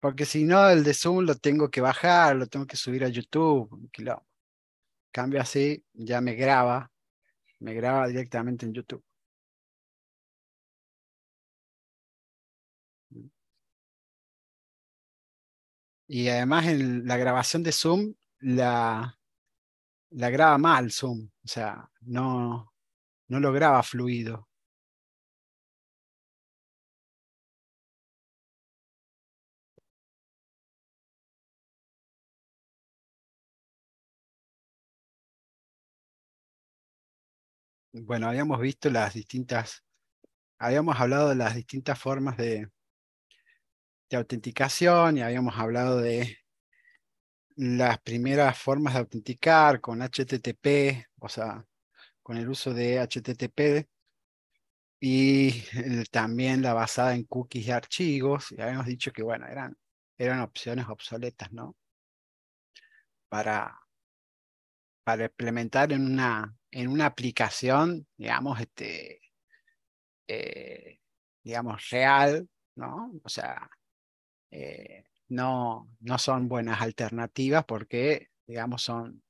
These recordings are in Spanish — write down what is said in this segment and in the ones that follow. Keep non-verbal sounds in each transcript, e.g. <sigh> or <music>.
Porque si no, el de Zoom lo tengo que bajar, lo tengo que subir a YouTube. Cambio así, ya me graba. Me graba directamente en YouTube. Y además en la grabación de Zoom la, la graba mal Zoom. O sea, no lo graba fluido. bueno, habíamos visto las distintas, habíamos hablado de las distintas formas de, de autenticación y habíamos hablado de las primeras formas de autenticar con HTTP, o sea, con el uso de HTTP y también la basada en cookies y archivos. Y habíamos dicho que, bueno, eran, eran opciones obsoletas, ¿no? Para, para implementar en una en una aplicación, digamos, este, eh, digamos, real, ¿no? O sea, eh, no, no son buenas alternativas porque, digamos, son,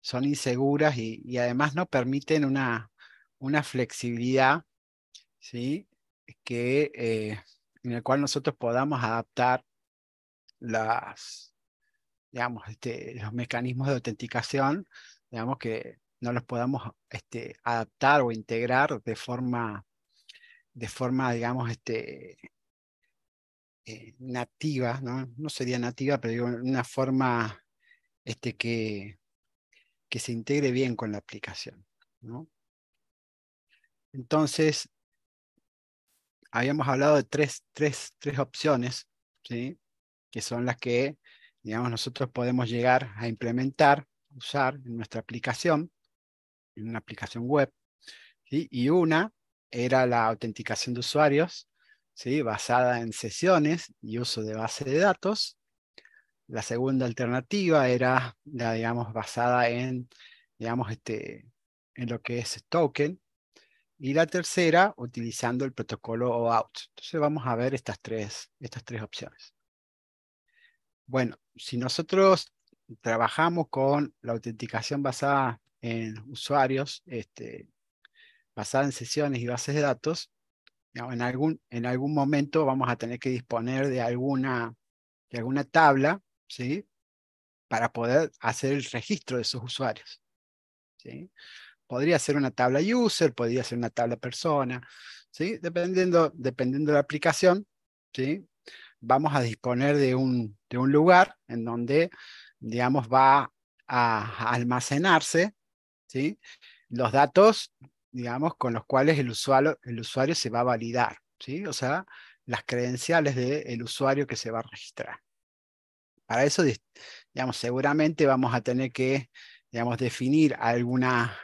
son inseguras y, además no permiten una, una flexibilidad, ¿sí? Que, eh, en el cual nosotros podamos adaptar las, digamos, este, los mecanismos de autenticación, digamos, que, no los podamos este, adaptar o integrar de forma, de forma digamos, este, eh, nativa, ¿no? sería nativa, pero una forma este, que, que se integre bien con la aplicación. Entonces, habíamos hablado de tres, opciones, que son las que digamos, nosotros podemos llegar a implementar, usar en nuestra aplicación en una aplicación web, y una era la autenticación de usuarios, basada en sesiones y uso de base de datos. La segunda alternativa era, la, digamos, basada en, digamos, este, en lo que es token. Y la tercera, utilizando el protocolo OAuth. Entonces vamos a ver estas tres, estas tres opciones. Bueno, si nosotros trabajamos con la autenticación basada en usuarios, este, basada en sesiones y bases de datos, en algún, en algún momento vamos a tener que disponer de alguna, de alguna tabla, ¿sí? Para poder hacer el registro de esos usuarios, ¿sí? Podría ser una tabla user, podría ser una tabla persona, ¿sí? Dependiendo, dependiendo de la aplicación, ¿sí? Vamos a disponer de un, de un lugar en donde, digamos, va a almacenarse ¿sí? los datos, digamos, con los cuales el usuario, se va a validar, o sea, las credenciales del usuario que se va a registrar. Para eso, digamos, seguramente vamos a tener que, definir alguna,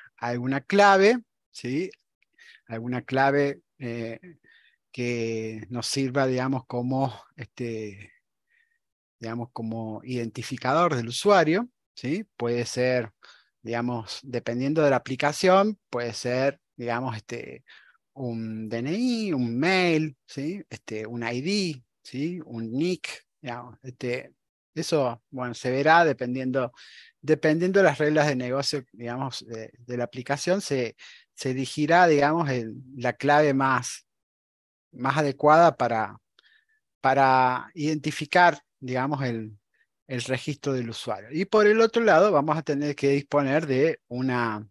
clave, alguna clave eh, que nos sirva, digamos, como, este, como identificador del usuario, Puede ser, digamos, dependiendo de la aplicación, puede ser, digamos, este, un DNI, un mail, ¿sí? este, un ID, ¿sí? un nick, digamos, este, eso, bueno, se verá dependiendo, dependiendo de las reglas de negocio, digamos, de, la aplicación, se, se digamos, la clave más, más adecuada para, para identificar, digamos, el, el registro del usuario. Y por el otro lado, vamos a tener que disponer de, una,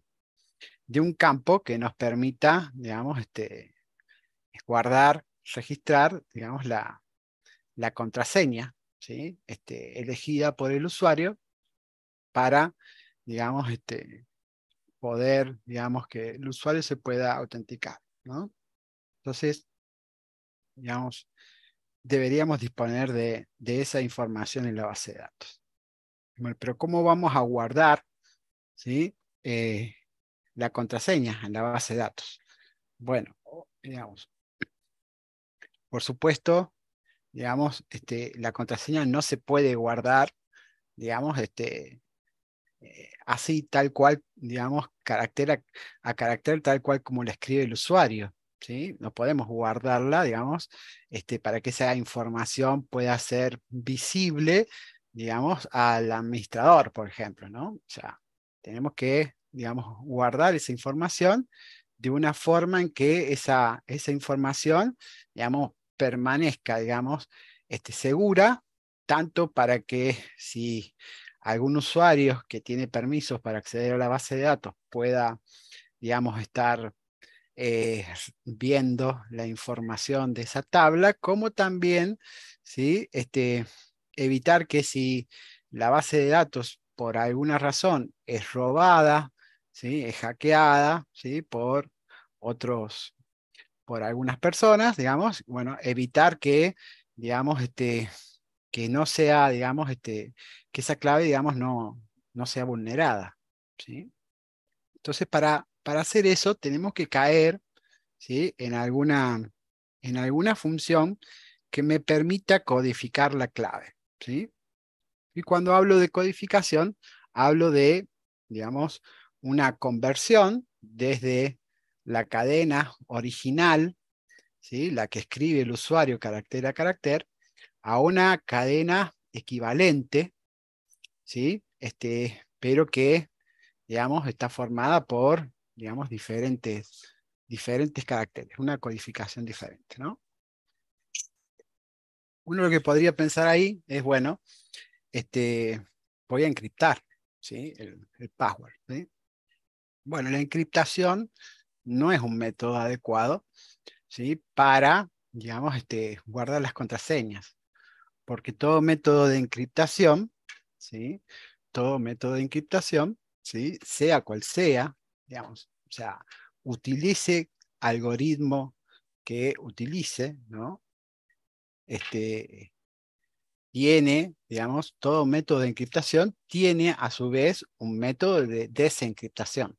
de un campo que nos permita, digamos, este, guardar, registrar, digamos, la, la contraseña ¿sí? Este, elegida por el usuario para, digamos, este, poder, digamos, que el usuario se pueda autenticar, ¿no? Entonces, digamos, deberíamos disponer de, esa información en la base de datos. Pero ¿cómo vamos a guardar eh, la contraseña en la base de datos? Bueno, digamos, por supuesto, digamos, este, la contraseña no se puede guardar, digamos, este, eh, así tal cual, digamos, carácter a, carácter tal cual como la escribe el usuario. No podemos guardarla, digamos, este, para que esa información pueda ser visible, digamos, al administrador, por ejemplo, ¿no? O sea, tenemos que, digamos, guardar esa información de una forma en que esa, esa información, digamos, permanezca, digamos, este, segura, tanto para que si algún usuario que tiene permisos para acceder a la base de datos pueda, digamos, estar eh, viendo la información de esa tabla, como también ¿sí? este, evitar que si la base de datos por alguna razón es robada, ¿sí? es hackeada ¿sí? por otros, por algunas personas, digamos, bueno, evitar que, digamos, este, que no sea, digamos, este, que esa clave, digamos, no, no sea vulnerada. Entonces, para para hacer eso tenemos que caer ¿sí? en, alguna, en alguna función que me permita codificar la clave. Y cuando hablo de codificación, hablo de, digamos, una conversión desde la cadena original, ¿sí? la que escribe el usuario carácter a carácter, a una cadena equivalente, ¿sí? Este, pero que, digamos, está formada por digamos, diferentes, diferentes caracteres, una codificación diferente, ¿no? Uno lo que podría pensar ahí es, bueno, este, voy a encriptar el, password. Bueno, la encriptación no es un método adecuado ¿sí? para, digamos, este, guardar las contraseñas, porque todo método de encriptación, ¿sí? todo método de encriptación, ¿sí? sea cual sea digamos, o sea, utilice algoritmo que utilice, ¿no? Este, tiene, digamos, todo método de encriptación tiene a su vez un método de desencriptación,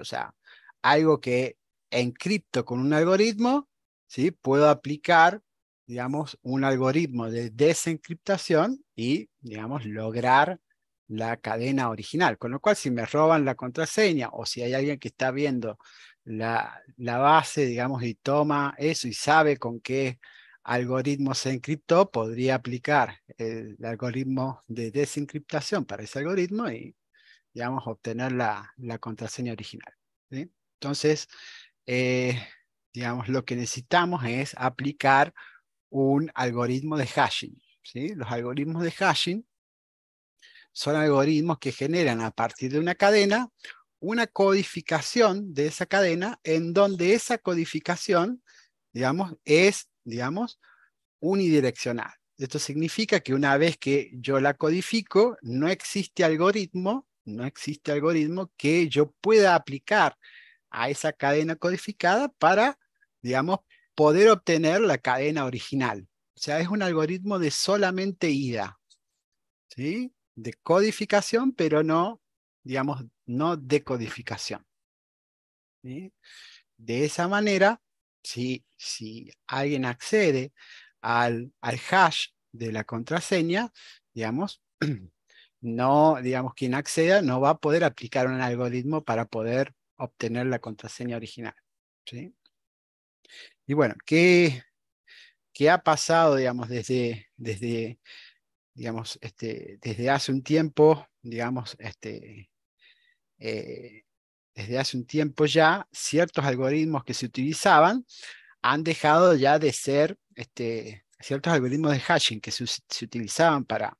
O sea, algo que encripto con un algoritmo, ¿sí? Puedo aplicar, digamos, un algoritmo de desencriptación y, digamos, lograr la cadena original. Con lo cual, si me roban la contraseña o si hay alguien que está viendo la, base, digamos, y toma eso y sabe con qué algoritmo se encriptó, podría aplicar el, algoritmo de desencriptación para ese algoritmo y, digamos, obtener la, contraseña original. Entonces, eh, digamos, lo que necesitamos es aplicar un algoritmo de hashing. ¿sí? Los algoritmos de hashing son algoritmos que generan a partir de una cadena una codificación de esa cadena en donde esa codificación, digamos, es, digamos, unidireccional. Esto significa que una vez que yo la codifico, no existe algoritmo, no existe algoritmo que yo pueda aplicar a esa cadena codificada para, digamos, poder obtener la cadena original. O sea, es un algoritmo de solamente ida. ¿Sí? de codificación, pero no, digamos, no decodificación. De esa manera, si, alguien accede al, hash de la contraseña, digamos, <clears throat> no, digamos, quien acceda no va a poder aplicar un algoritmo para poder obtener la contraseña original. Y bueno, ¿qué, ha pasado, digamos, desde, desde digamos, este, desde hace un tiempo, digamos, este, eh, desde hace un tiempo ya, ciertos algoritmos que se utilizaban han dejado ya de ser este, ciertos algoritmos de hashing que se, utilizaban para,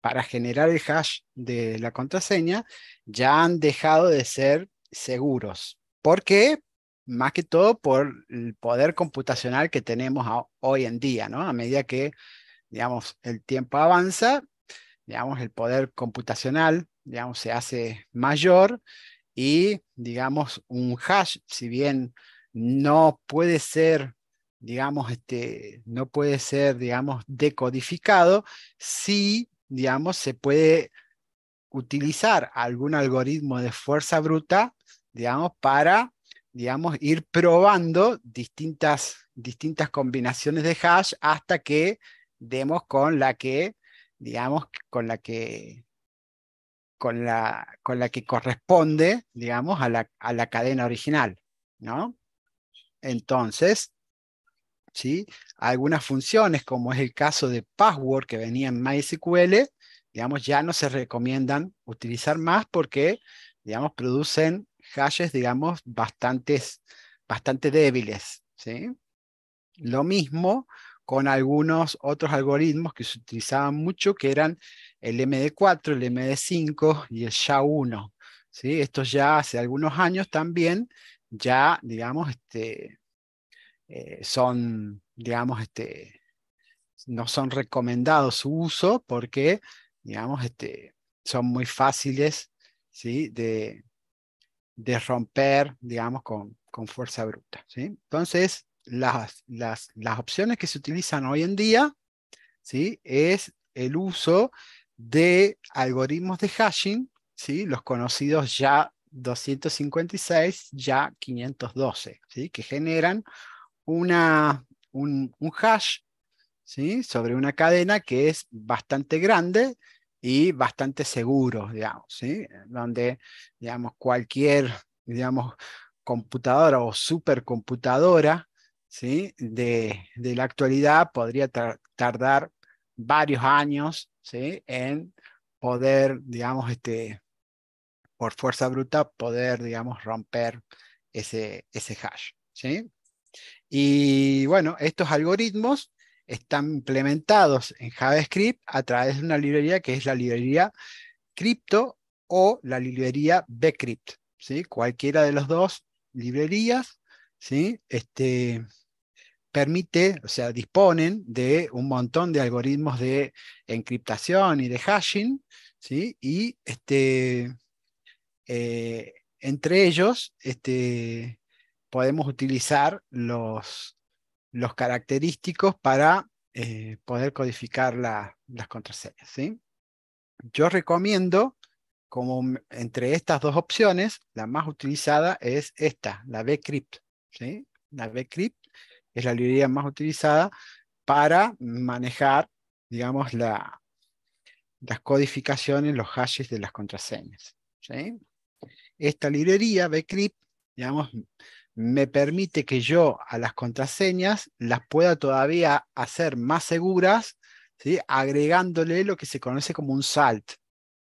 para generar el hash de la contraseña, ya han dejado de ser seguros. ¿Por qué? Más que todo por el poder computacional que tenemos hoy en día, ¿no? A medida que digamos, el tiempo avanza, digamos, el poder computacional, digamos, se hace mayor y, digamos, un hash, si bien no puede ser, digamos, este, no puede ser, digamos, decodificado, sí, digamos, se puede utilizar algún algoritmo de fuerza bruta, digamos, para, digamos, ir probando distintas, distintas combinaciones de hash hasta que, demos con la que, digamos, con la que, con la, con la que corresponde, digamos, a la, a la cadena original, ¿no? Entonces, ¿sí? Algunas funciones, como es el caso de password que venía en MySQL, digamos, ya no se recomiendan utilizar más porque, digamos, producen hashes, digamos, bastantes, bastante débiles, ¿sí? Lo mismo con algunos otros algoritmos que se utilizaban mucho, que eran el MD4, el MD5 y el SHA-1. ¿sí? Estos ya hace algunos años también, ya, digamos, este, eh, son, digamos, este, no son recomendados su uso porque, digamos, este, son muy fáciles ¿sí? de, de romper, digamos, con, con fuerza bruta. ¿sí? Entonces, las, las, opciones que se utilizan hoy en día ¿sí? es el uso de algoritmos de hashing, ¿sí? los conocidos ya 256, ya 512, ¿sí? que generan un, hash ¿sí? sobre una cadena que es bastante grande y bastante seguro, digamos, ¿sí? donde digamos, cualquier digamos, computadora o supercomputadora de, la actualidad podría tardar varios años ¿sí? en poder, digamos, este, por fuerza bruta, poder, digamos, romper ese, ese hash. ¿sí? Y bueno, estos algoritmos están implementados en JavaScript a través de una librería que es la librería Crypto o la librería Bcrypt. ¿sí? Cualquiera de las dos librerías ¿sí? este, permite, o sea, disponen de un montón de algoritmos de encriptación y de hashing, ¿sí? y este, eh, entre ellos este, podemos utilizar los, característicos para eh, poder codificar las contraseñas. ¿sí? Yo recomiendo, como entre estas dos opciones, la más utilizada es esta, la bcrypt. ¿sí? La bcrypt es la librería más utilizada para manejar, digamos, las codificaciones, los hashes de las contraseñas. ¿sí? Esta librería, Bcrypt, digamos, me permite que yo a las contraseñas las pueda todavía hacer más seguras, ¿sí? agregándole lo que se conoce como un salt.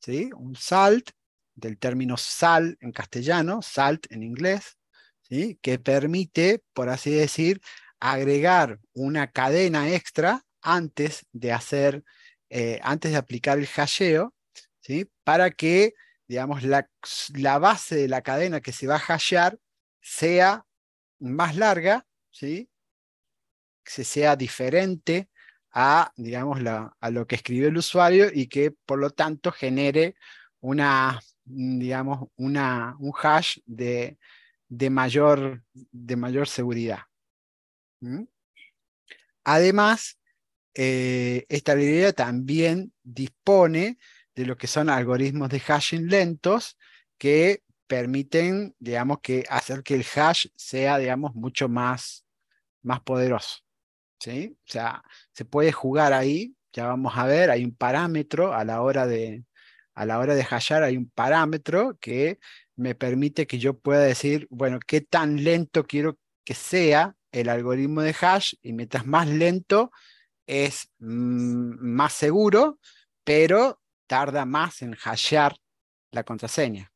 ¿sí? Un salt, del término sal en castellano, salt en inglés, ¿sí? que permite, por así decir, agregar una cadena extra antes de hacer, eh, antes de aplicar el hasheo, ¿sí? para que, digamos, la, base de la cadena que se va a hashear sea más larga, ¿sí? que sea diferente a, digamos, la, a lo que escribió el usuario y que, por lo tanto, genere una, digamos, una, un hash de, de, mayor, de mayor seguridad. Además, eh, esta librería también dispone de lo que son algoritmos de hashing lentos que permiten, digamos, que hacer que el hash sea, digamos, mucho más, más poderoso. ¿sí? O sea, se puede jugar ahí, ya vamos a ver, hay un parámetro a la hora de, a la hora de hallar, hay un parámetro que me permite que yo pueda decir, bueno, qué tan lento quiero que sea el algoritmo de hash y mientras más lento es mm, más seguro, pero tarda más en hashear la contraseña.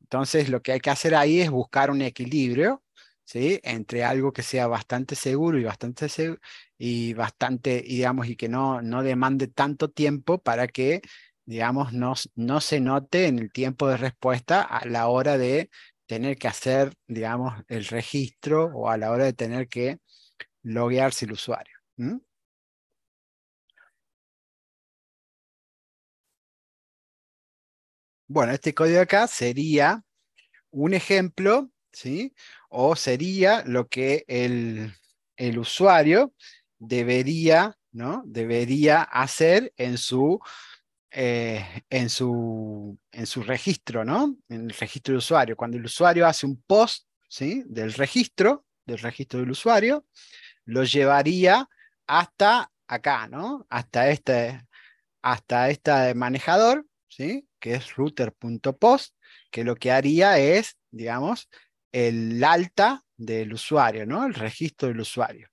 Entonces lo que hay que hacer ahí es buscar un equilibrio ¿sí? entre algo que sea bastante seguro y bastante y bastante, digamos, y que no, no demande tanto tiempo para que digamos, no se note en el tiempo de respuesta a la hora de tener que hacer, digamos, el registro o a la hora de tener que loguearse el usuario. Bueno, este código acá sería un ejemplo, ¿sí? O sería lo que el, el usuario debería, ¿no? Debería hacer en su eh, en, su, en su registro, ¿no? En el registro de usuario. Cuando el usuario hace un post ¿sí? del registro, del registro del usuario, lo llevaría hasta acá, ¿no? Hasta este, hasta este manejador, ¿sí? Que es router.post, que lo que haría es, digamos, el alta del usuario, ¿no? El registro del usuario.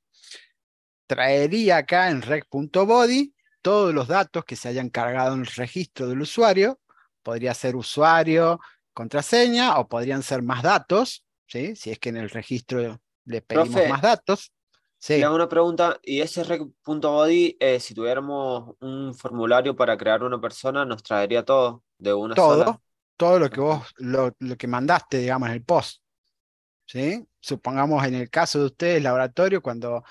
Traería acá en rec.body todos los datos que se hayan cargado en el registro del usuario, podría ser usuario, contraseña o podrían ser más datos, ¿sí? si es que en el registro le pedimos más datos. Sí. una pregunta, y ese rec.body, eh, si tuviéramos un formulario para crear una persona, nos traería todo de una todo, Todo lo que vos, lo, que mandaste, digamos, en el post. ¿Sí? Supongamos en el caso de ustedes, laboratorio, cuando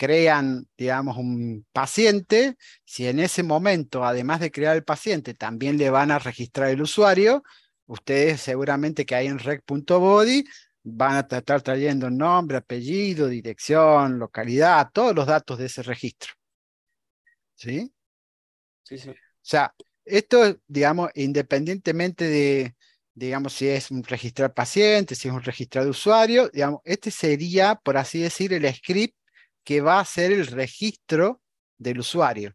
crean, digamos, un paciente, si en ese momento, además de crear el paciente, también le van a registrar el usuario, ustedes seguramente que hay en rec.body van a estar trayendo nombre, apellido, dirección, localidad, todos los datos de ese registro. ¿Sí? Sí, sí. O sea, esto, digamos, independientemente de, digamos, si es un registrar paciente, si es un registrar usuario, digamos, este sería, por así decir, el script que va a ser el registro del usuario.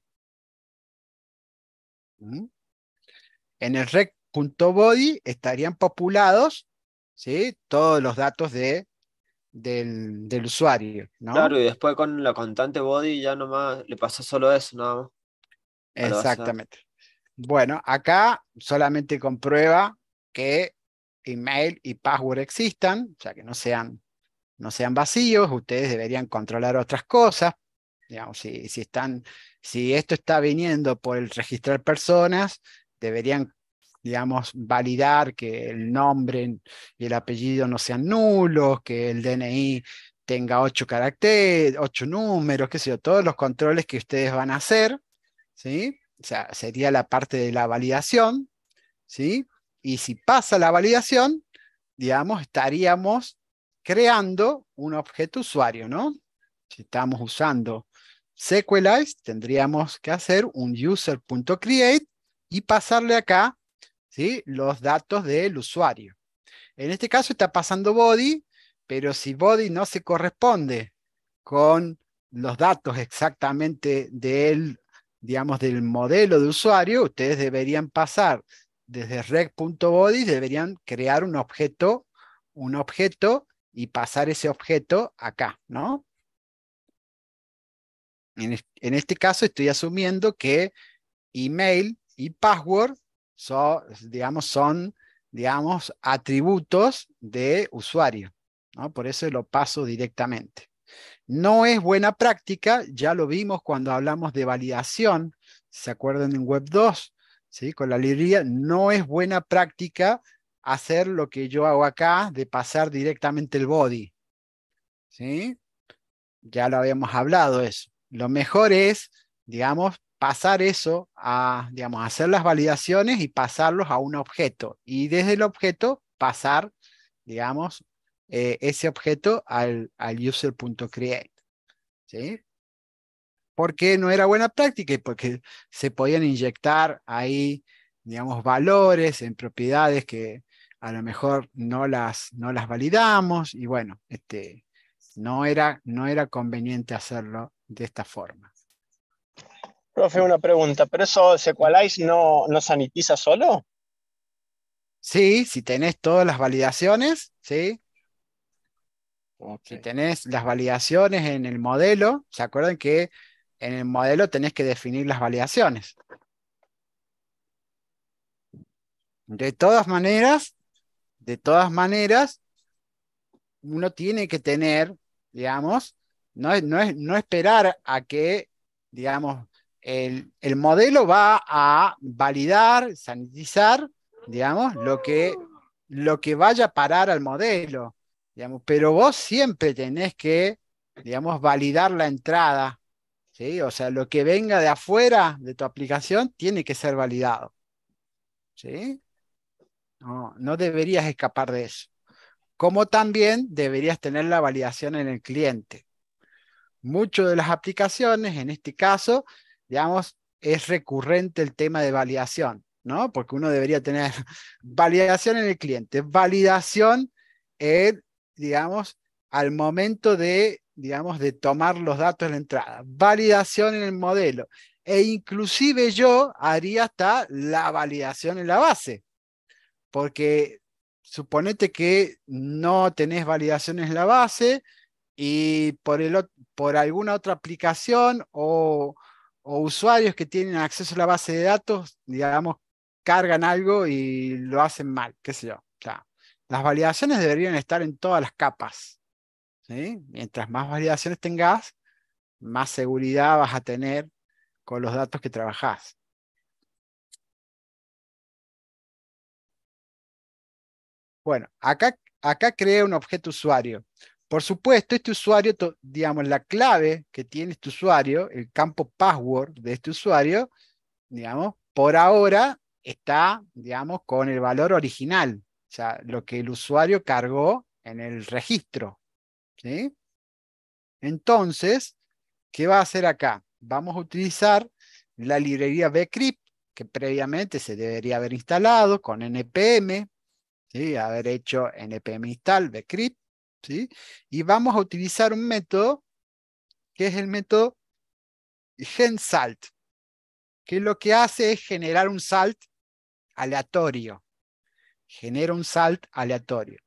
¿Mm? En el rec.body estarían populados ¿sí? todos los datos de, del, usuario. Claro, y después con la constante body ya nomás le pasa solo eso, nada Exactamente. Bueno, acá solamente comprueba que email y password existan, o sea que no sean no sean vacíos, ustedes deberían controlar otras cosas. Digamos, si, están, si esto está viniendo por el registrar personas, deberían digamos, validar que el nombre y el apellido no sean nulos, que el DNI tenga ocho caracteres, ocho números, qué sé todos los controles que ustedes van a hacer, ¿sí? O sea, sería la parte de la validación, ¿sí? Y si pasa la validación, digamos, estaríamos creando un objeto usuario, ¿no? Si estamos usando SQLize, tendríamos que hacer un user.create y pasarle acá ¿sí? los datos del usuario. En este caso está pasando body, pero si body no se corresponde con los datos exactamente del, digamos, del modelo de usuario, ustedes deberían pasar desde rec.body, deberían crear un objeto, un objeto y pasar ese objeto acá, ¿no? En, este caso estoy asumiendo que email y password son, digamos, son, digamos, atributos de usuario, ¿no? Por eso lo paso directamente. No es buena práctica, ya lo vimos cuando hablamos de validación, ¿se acuerdan en Web 2? ¿Sí? Con la librería, no es buena práctica hacer lo que yo hago acá de pasar directamente el body. ¿Sí? Ya lo habíamos hablado eso. Lo mejor es, digamos, pasar eso a, digamos, hacer las validaciones y pasarlos a un objeto. Y desde el objeto pasar, digamos, eh, ese objeto al, al user.create. ¿Sí? Porque no era buena práctica y porque se podían inyectar ahí, digamos, valores en propiedades que, a lo mejor no las, no las validamos y bueno, este, no, era, no era conveniente hacerlo de esta forma. Profe, una pregunta, ¿pero eso Sequalize no, no sanitiza solo? Sí, si tenés todas las validaciones, ¿sí? Si tenés las validaciones en el modelo, ¿se acuerdan que en el modelo tenés que definir las validaciones? De todas maneras, de todas maneras, uno tiene que tener, digamos, no, no esperar a que, digamos, el, modelo va a validar, sanitizar, digamos, lo que, lo que vaya a parar al modelo, digamos, pero vos siempre tenés que, digamos, validar la entrada, ¿sí? O sea, lo que venga de afuera de tu aplicación tiene que ser validado, ¿sí? No, deberías escapar de eso. Como también deberías tener la validación en el cliente. Muchas de las aplicaciones, en este caso, digamos, es recurrente el tema de validación, ¿no? Porque uno debería tener <laughs> validación en el cliente, validación digamos, al momento de, digamos, de tomar los datos de la entrada, validación en el modelo, e inclusive yo haría hasta la validación en la base, porque suponete que no tenés validaciones en la base y por, por alguna otra aplicación o, usuarios que tienen acceso a la base de datos, digamos, cargan algo y lo hacen mal, qué sé yo. las validaciones deberían estar en todas las capas. Mientras más validaciones tengas, más seguridad vas a tener con los datos que trabajás. Bueno, acá, acá crea un objeto usuario. Por supuesto, este usuario, digamos, la clave que tiene este usuario, el campo password de este usuario, digamos, por ahora está, digamos, con el valor original, o sea, lo que el usuario cargó en el registro. ¿sí? Entonces, ¿qué va a hacer acá? Vamos a utilizar la librería bcrypt, que previamente se debería haber instalado con npm, haber hecho npm install de ¿sí? y vamos a utilizar un método que es el método gensalt, que lo que hace es generar un salt aleatorio. Genera un salt aleatorio.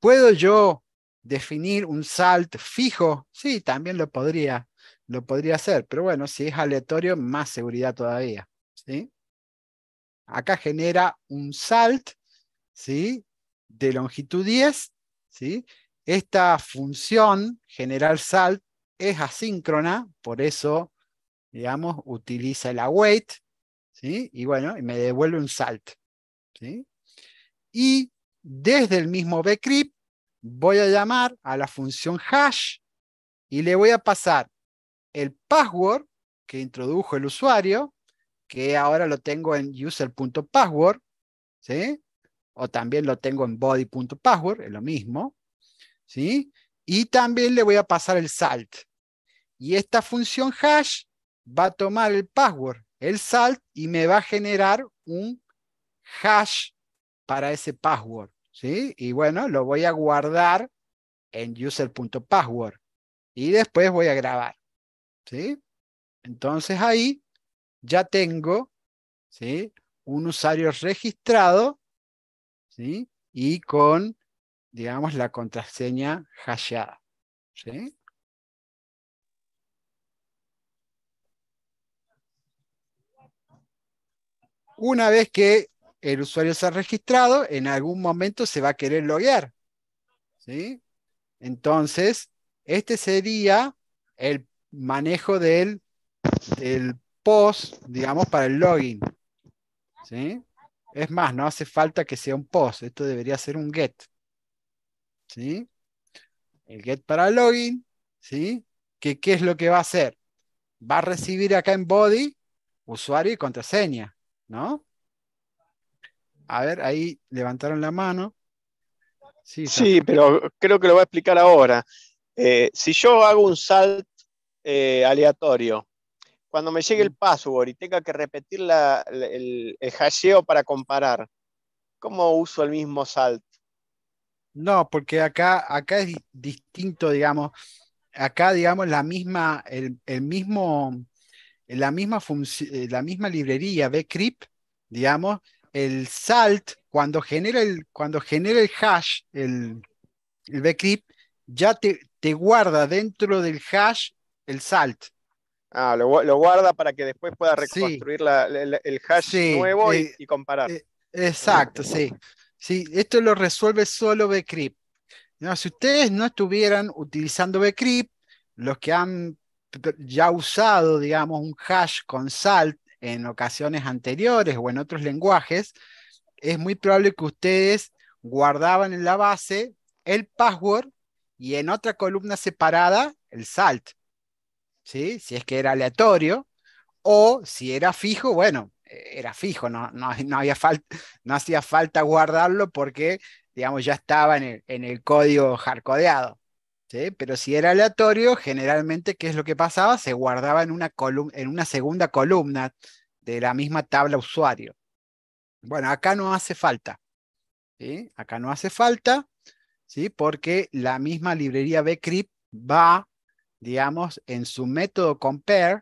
¿Puedo yo definir un salt fijo? Sí, también lo podría, lo podría hacer, pero bueno, si es aleatorio, más seguridad todavía. ¿sí? Acá genera un salt ¿sí? de longitud 10. ¿sí? Esta función general salt es asíncrona, por eso, digamos, utiliza el await, ¿sí? y bueno, me devuelve un salt. ¿sí? Y desde el mismo bcrypt voy a llamar a la función hash y le voy a pasar el password que introdujo el usuario, que ahora lo tengo en user.password, ¿sí? o también lo tengo en body.password es lo mismo, ¿sí? Y también le voy a pasar el salt. Y esta función hash va a tomar el password, el salt, y me va a generar un hash para ese password, ¿sí? Y bueno, lo voy a guardar en user.password y después voy a grabar, Entonces ahí ya tengo, ¿sí? Un usuario registrado ¿sí? Y con, digamos, la contraseña hallada. ¿sí? Una vez que el usuario se ha registrado, en algún momento se va a querer loguear, ¿sí? Entonces, este sería el manejo del, del post, digamos, para el login, ¿sí? Es más, no hace falta que sea un post, esto debería ser un get. ¿Sí? El get para login, ¿sí? ¿Qué, ¿Qué es lo que va a hacer? Va a recibir acá en body usuario y contraseña, ¿no? A ver, ahí levantaron la mano. Sí, sí pero creo que lo voy a explicar ahora. Eh, si yo hago un salt eh, aleatorio cuando me llegue el password y tenga que repetir el, hasheo para comparar, ¿cómo uso el mismo salt? No, porque acá, acá es distinto, digamos. Acá, digamos, la misma, el, mismo, la misma, eh, la misma librería bcrypt, digamos, el salt, cuando genera el, cuando el hash, el, el bcrypt, ya te, te guarda dentro del hash el salt. Ah, lo, guarda para que después pueda reconstruir el hash nuevo y, eh, comparar. Eh, exacto, sí. sí. Esto lo resuelve solo Bcrypt. si ustedes no estuvieran utilizando Bcrypt, los que han ya usado, digamos, un hash con salt en ocasiones anteriores o en otros lenguajes, es muy probable que ustedes guardaban en la base el password y en otra columna separada el salt si es que era aleatorio, o si era fijo, bueno, eh, era fijo, no, no, <laughs> había no hacía falta guardarlo porque, digamos, ya estaba en el, código hardcodeado. Pero si era aleatorio, generalmente, ¿qué es lo que pasaba? Se guardaba en una, en una segunda columna de la misma tabla usuario. Bueno, acá no hace falta. Acá no hace falta, ¿sí? porque la misma librería bcrypt va digamos, en su método compare,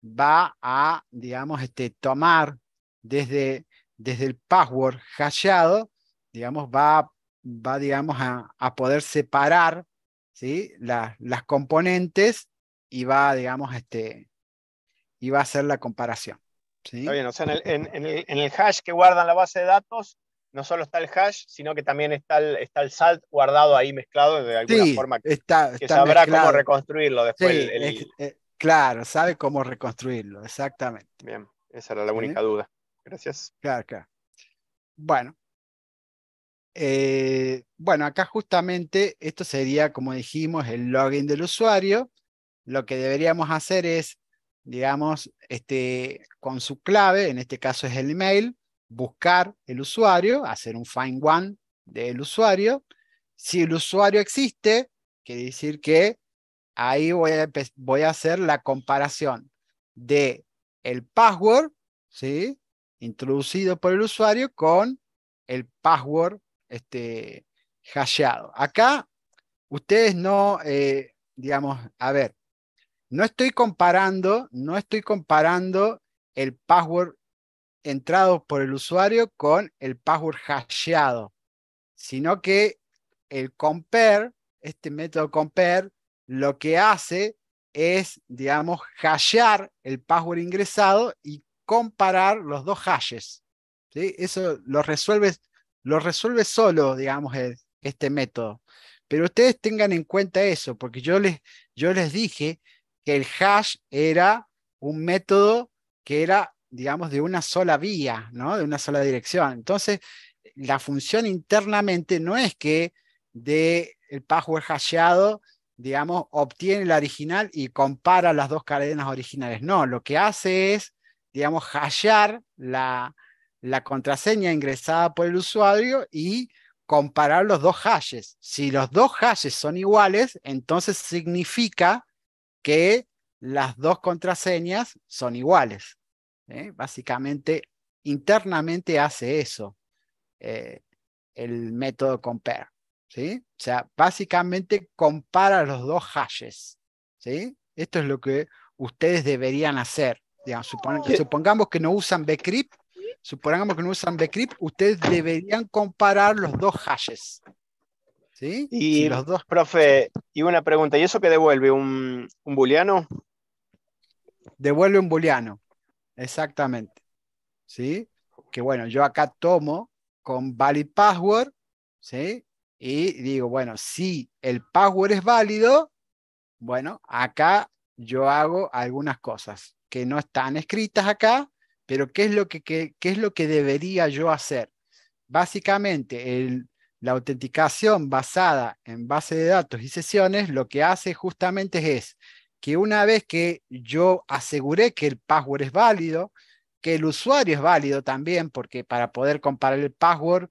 va a, digamos, este, tomar desde, desde el password hashado, digamos, va, va digamos, a, a poder separar ¿sí? las componentes y va, digamos, este, y va a hacer la comparación. ¿sí? Está bien, o sea, en, en el hash que guardan la base de datos, no solo está el hash, sino que también está el, está el salt guardado ahí mezclado de alguna forma que, sabrá cómo reconstruirlo después. Eh, claro, sabe cómo reconstruirlo, exactamente. Bien, esa era la única duda. Gracias. Claro, claro. Bueno. Eh, bueno, acá justamente esto sería, como dijimos, el login del usuario. Lo que deberíamos hacer es, digamos, este, con su clave, en este caso es el email, buscar el usuario, hacer un find one del usuario. Si el usuario existe, quiere decir que ahí voy a, hacer la comparación de el password, ¿sí? Introducido por el usuario con el password este, hashado. Acá, ustedes no, eh, digamos, a ver, no estoy comparando, no estoy comparando el password entrados por el usuario con el password hasheado, sino que el compare, este método compare, lo que hace es, digamos, hashear el password ingresado y comparar los dos hashes. Eso lo resuelve, lo resuelve solo, digamos, este método. Pero ustedes tengan en cuenta eso, porque yo yo les dije que el hash era un método que era digamos, de una sola vía, ¿no? De una sola dirección. Entonces, la función internamente no es que de el password hasheado, digamos, obtiene la original y compara las dos cadenas originales. No, lo que hace es, digamos, hashear la, la contraseña ingresada por el usuario y comparar los dos hashes. Si los dos hashes son iguales, entonces significa que las dos contraseñas son iguales. ¿eh? Básicamente, internamente hace eso eh, el método compare. ¿sí? O sea, básicamente compara los dos hashes. ¿sí? Esto es lo que ustedes deberían hacer. Digamos, supongamos que no usan bcrypt, supongamos que no usan bcrypt, ustedes deberían comparar los dos hashes. ¿Sí? Y los dos. Profe, y una pregunta, ¿y eso qué devuelve? ¿Un, un booleano? Devuelve un booleano. Exactamente. ¿Sí? Que bueno, yo acá tomo con valid password, ¿sí? Y digo, bueno, si el password es válido, bueno, acá yo hago algunas cosas que no están escritas acá, pero ¿qué es lo que, qué, es lo que debería yo hacer? Básicamente, el, la autenticación basada en base de datos y sesiones lo que hace justamente es que una vez que yo aseguré que el password es válido, que el usuario es válido también, porque para poder comparar el password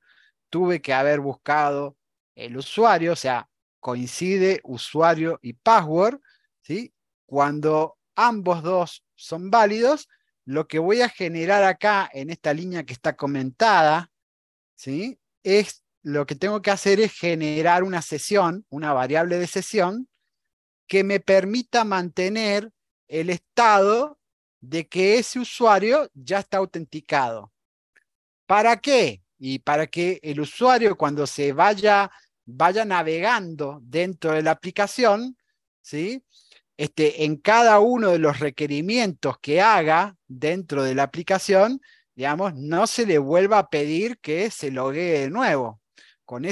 tuve que haber buscado el usuario, o sea, coincide usuario y password, ¿sí? Cuando ambos dos son válidos, lo que voy a generar acá en esta línea que está comentada, ¿sí? Es lo que tengo que hacer es generar una sesión, una variable de sesión, que me permita mantener el estado de que ese usuario ya está autenticado. ¿Para qué? Y para que el usuario cuando se vaya, vaya navegando dentro de la aplicación, Este, en cada uno de los requerimientos que haga dentro de la aplicación, digamos, no se le vuelva a pedir que se loguee de nuevo. Con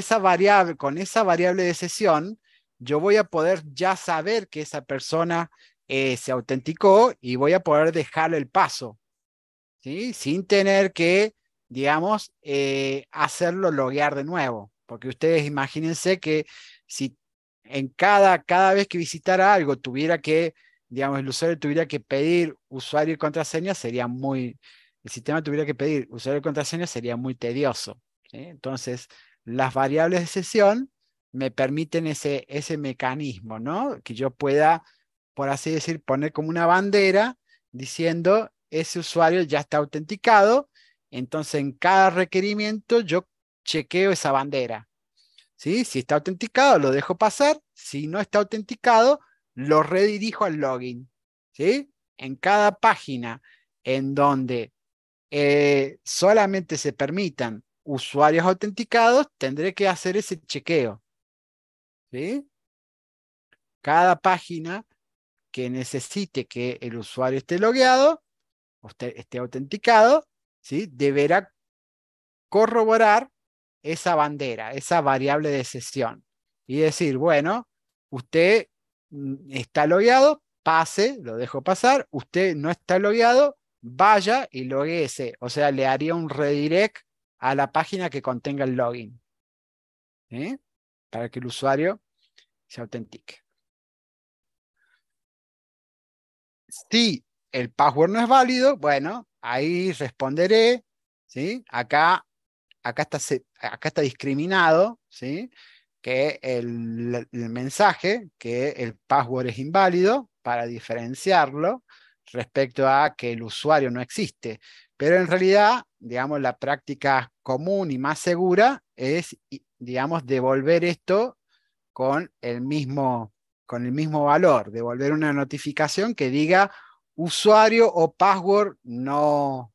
con esa variable de sesión, yo voy a poder ya saber que esa persona eh, se autenticó y voy a poder dejarle el paso, ¿sí? Sin tener que, digamos, eh, hacerlo loguear de nuevo. Porque ustedes imagínense que si en cada, cada vez que visitara algo tuviera que, digamos, el usuario tuviera que pedir usuario y contraseña, sería muy, el sistema tuviera que pedir usuario y contraseña, sería muy tedioso. Entonces, las variables de sesión me permiten ese, mecanismo, ¿no? Que yo pueda, por así decir, poner como una bandera diciendo, ese usuario ya está autenticado, entonces en cada requerimiento yo chequeo esa bandera. ¿Sí? Si está autenticado, lo dejo pasar, si no está autenticado, lo redirijo al login. ¿Sí? En cada página en donde eh, solamente se permitan usuarios autenticados, tendré que hacer ese chequeo. Cada página que necesite que el usuario esté logueado, usted esté, autenticado, ¿sí? deberá corroborar esa bandera, esa variable de sesión. Y decir, bueno, usted mm, está logueado, pase, lo dejo pasar, usted no está logueado, vaya y ese, O sea, le haría un redirect a la página que contenga el login. Para que el usuario se autentique. Si el password no es válido, bueno, ahí responderé, ¿sí? Acá, acá, está, acá está discriminado, ¿sí? Que el, mensaje, que el password es inválido, para diferenciarlo respecto a que el usuario no existe. Pero en realidad, digamos, la práctica común y más segura es, digamos, devolver esto con el mismo, con el mismo valor, devolver una notificación que diga usuario o password no,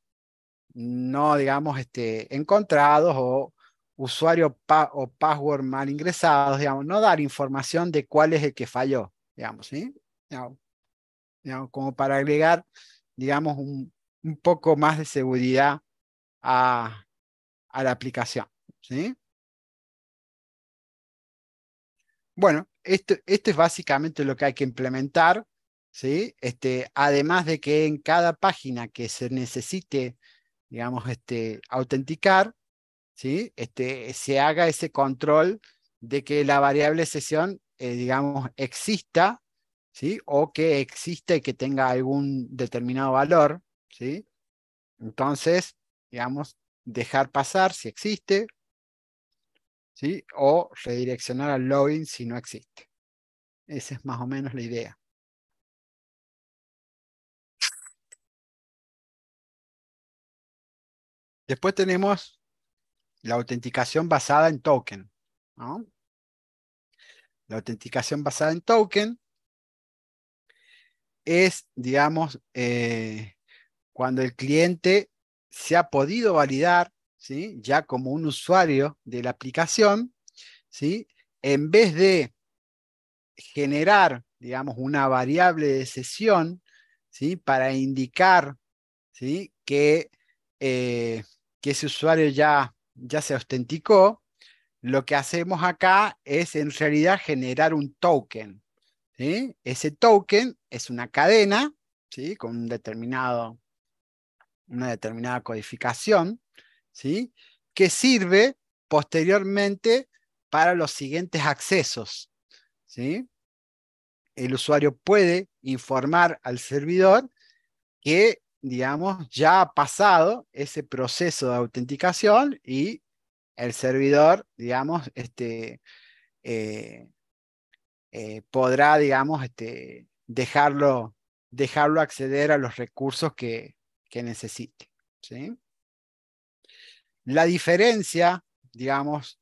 no digamos, este, encontrados o usuario o password mal ingresados, digamos, no dar información de cuál es el que falló, digamos, ¿sí? como para agregar, digamos, un, poco más de seguridad a, a la aplicación, ¿sí? Bueno, esto, es básicamente lo que hay que implementar. ¿sí? Este, además de que en cada página que se necesite, digamos, este, autenticar, ¿sí? Este, se haga ese control de que la variable sesión, eh, digamos, exista, ¿sí? o que exista y que tenga algún determinado valor. ¿sí? Entonces, digamos, dejar pasar si existe, o redireccionar al login si no existe. Esa es más o menos la idea. Después tenemos la autenticación basada en token. La autenticación basada en token es, digamos, eh, cuando el cliente se ha podido validar ya como un usuario de la aplicación, en vez de generar, digamos, una variable de sesión ¿sí? para indicar ¿sí? Eh, que, ese usuario ya, ya se autenticó, lo que hacemos acá es en realidad generar un token. Ese token es una cadena ¿sí? con un determinado, una determinada codificación. ¿sí? que sirve posteriormente para los siguientes accesos. ¿sí? El usuario puede informar al servidor que, digamos, ya ha pasado ese proceso de autenticación y el servidor, digamos, este, eh, eh, podrá, digamos, este, dejarlo, dejarlo acceder a los recursos que, que necesite. ¿sí? La diferencia, digamos,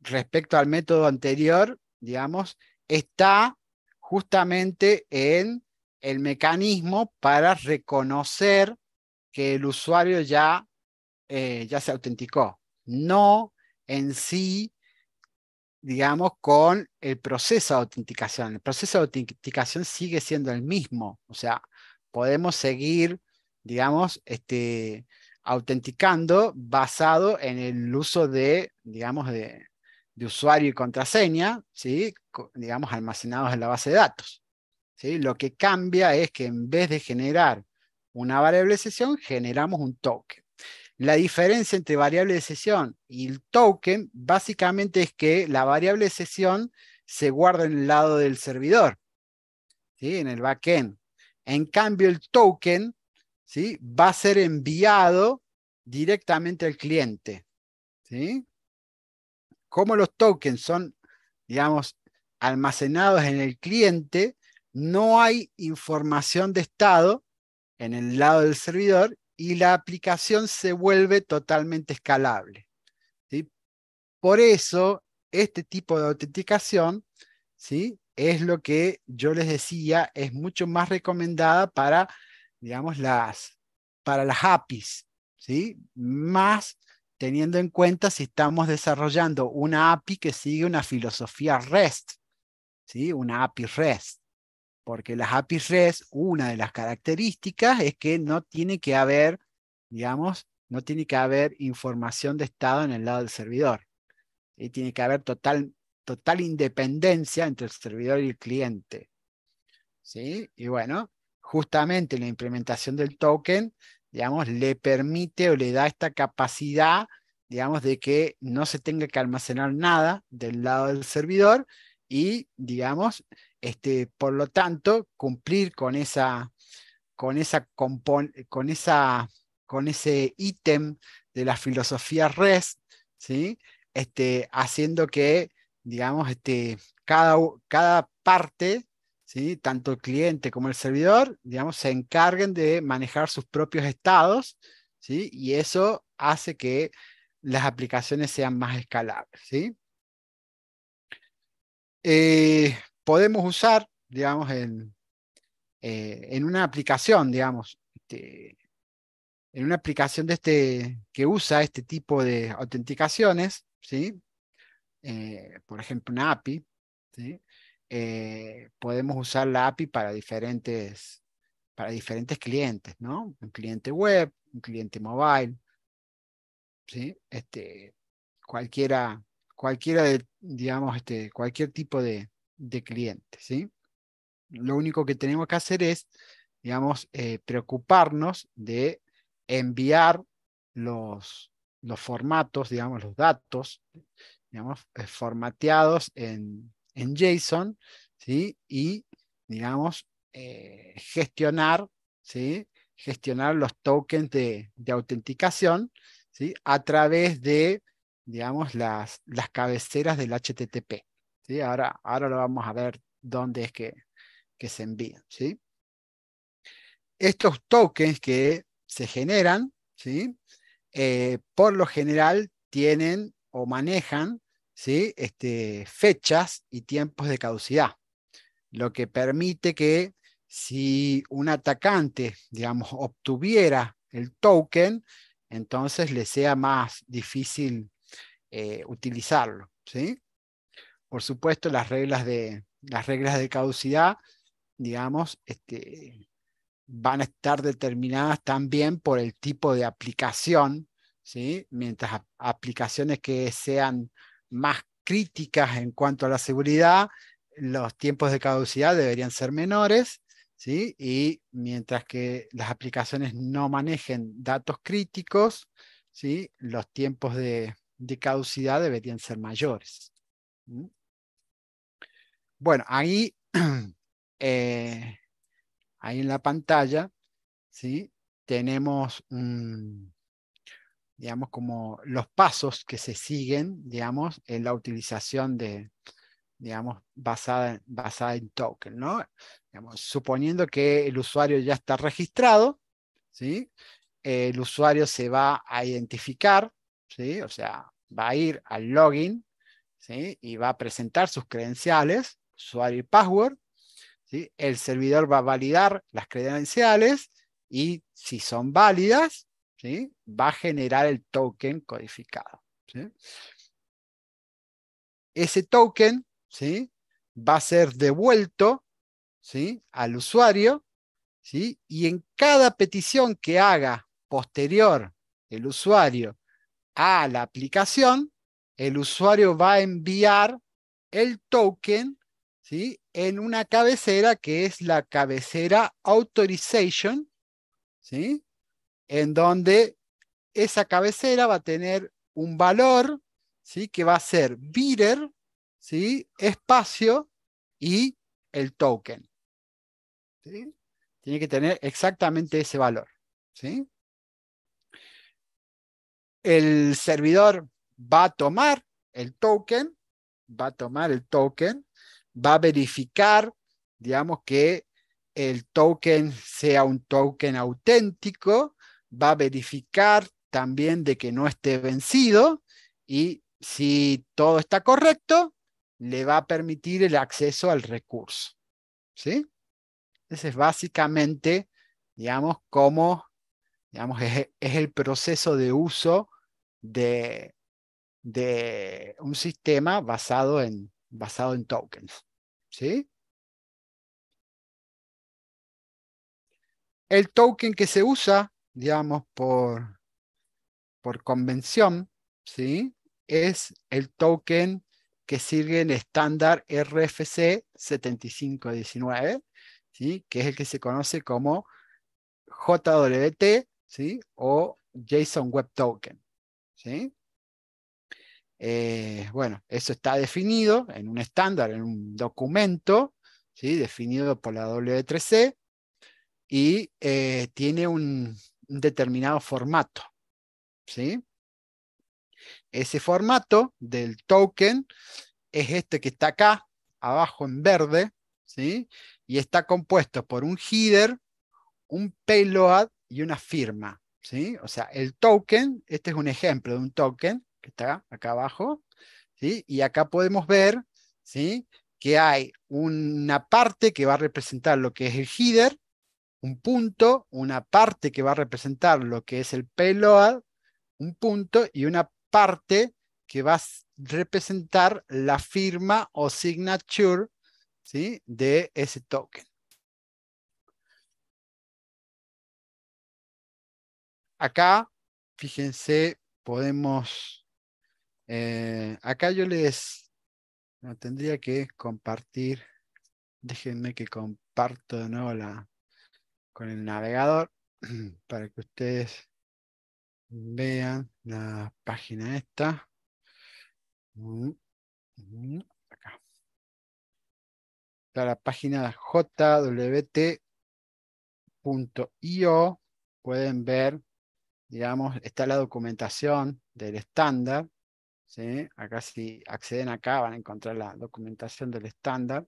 respecto al método anterior, digamos, está justamente en el mecanismo para reconocer que el usuario ya, eh, ya se autenticó, no en sí, digamos, con el proceso de autenticación. El proceso de autenticación sigue siendo el mismo, o sea, podemos seguir, digamos, este, autenticando basado en el uso de, digamos, de, usuario y contraseña, ¿sí? digamos, almacenados en la base de datos. Lo que cambia es que en vez de generar una variable de sesión, generamos un token. La diferencia entre variable de sesión y el token básicamente es que la variable de sesión se guarda en el lado del servidor, en el backend. En cambio, el token ¿sí? va a ser enviado directamente al cliente. Como los tokens son, digamos, almacenados en el cliente, no hay información de estado en el lado del servidor y la aplicación se vuelve totalmente escalable. Por eso, este tipo de autenticación ¿sí? es lo que yo les decía, es mucho más recomendada para, digamos, las, para las APIs, ¿sí? Más teniendo en cuenta si estamos desarrollando una API que sigue una filosofía REST, ¿sí? Una API REST. Porque las APIs REST, una de las características es que no tiene que haber, digamos, no tiene que haber información de estado en el lado del servidor. Y tiene que haber total, total independencia entre el servidor y el cliente. ¿Sí? Y bueno, justamente la implementación del token digamos, le permite o le da esta capacidad, digamos, de que no se tenga que almacenar nada del lado del servidor y, digamos, este, por lo tanto, cumplir con esa, con esa, con esa, con ese ítem de la filosofía REST, ¿sí? Este, haciendo que, digamos, este, cada, cada parte ¿sí? tanto el cliente como el servidor, digamos, se encarguen de manejar sus propios estados, ¿sí? y eso hace que las aplicaciones sean más escalables. ¿sí? Eh, podemos usar, digamos, en, eh, una aplicación, digamos, este, en una aplicación de este, que usa este tipo de autenticaciones, ¿sí? Eh, por ejemplo, una API, ¿sí? Eh, podemos usar la API para diferentes, para diferentes clientes, ¿no? Un cliente web, un cliente mobile, ¿sí? Este, cualquiera, cualquiera de, digamos, este, cualquier tipo de, de cliente, ¿sí? Lo único que tenemos que hacer es, digamos, eh, preocuparnos de enviar los, los formatos, digamos, los datos, digamos, eh, formateados en, en JSON, ¿sí? Y, digamos, eh, gestionar, ¿sí? Gestionar los tokens de, autenticación, ¿sí? A través de, digamos, las, cabeceras del HTTP, ¿sí? Ahora, ahora lo vamos a ver dónde es que, se envían, Estos tokens que se generan, ¿sí? Eh, por lo general tienen o manejan este, fechas y tiempos de caducidad, lo que permite que si un atacante, digamos, obtuviera el token, entonces le sea más difícil eh, utilizarlo. ¿sí? Por supuesto, las reglas de, las reglas de caducidad, digamos, este, van a estar determinadas también por el tipo de aplicación, ¿sí? mientras aplicaciones que sean más críticas en cuanto a la seguridad, los tiempos de caducidad deberían ser menores, ¿sí? y mientras que las aplicaciones no manejen datos críticos, ¿sí? los tiempos de, caducidad deberían ser mayores. ¿Mm? Bueno, ahí, <clears throat> eh, ahí en la pantalla ¿sí? tenemos un, digamos, como los pasos que se siguen, digamos, en la utilización de, digamos, basada, basada en token, ¿no? suponiendo que el usuario ya está registrado, ¿sí? El usuario se va a identificar, ¿sí? O sea, va a ir al login, ¿sí? Y va a presentar sus credenciales, usuario y password, ¿sí? El servidor va a validar las credenciales y si son válidas, ¿sí? va a generar el token codificado. Ese token ¿sí? va a ser devuelto ¿sí? al usuario ¿sí? y en cada petición que haga posterior el usuario a la aplicación, el usuario va a enviar el token ¿sí? en una cabecera que es la cabecera authorization, ¿sí? en donde esa cabecera va a tener un valor ¿sí? que va a ser Bidder... ¿sí? espacio y el token. Tiene que tener exactamente ese valor. ¿sí? El servidor va a tomar el token, va a tomar el token, va a verificar, digamos, que el token sea un token auténtico, va a verificar también de que no esté vencido y si todo está correcto, le va a permitir el acceso al recurso. ¿Sí? Ese es básicamente, digamos, cómo digamos, es, el proceso de uso de, de un sistema basado en, basado en tokens. ¿Sí? El token que se usa, digamos, por, por convención, ¿sí? es el token que sigue el estándar RFC 7519, ¿sí? que es el que se conoce como JWT ¿sí? o JSON Web Token. ¿sí? Eh, bueno, eso está definido en un estándar, en un documento, ¿sí? definido por la W3C, y eh, tiene un determinado formato. ¿sí? Ese formato del token es este que está acá, abajo en verde, ¿sí? Y está compuesto por un header, un payload y una firma, ¿sí? O sea, el token, este es un ejemplo de un token que está acá abajo, ¿sí? Y acá podemos ver, ¿sí? Que hay una parte que va a representar lo que es el header, un punto, una parte que va a representar lo que es el payload, un punto y una parte que va a representar la firma o signature ¿sí? de ese token. Acá, fíjense, podemos, eh, acá yo les, tendría que compartir, déjenme que comparto de nuevo la, con el navegador <clears throat> para que ustedes vean la página esta. Mm, mm, acá. la página jwt.io. Pueden ver, digamos, está la documentación del estándar. ¿sí? Acá si acceden acá van a encontrar la documentación del estándar.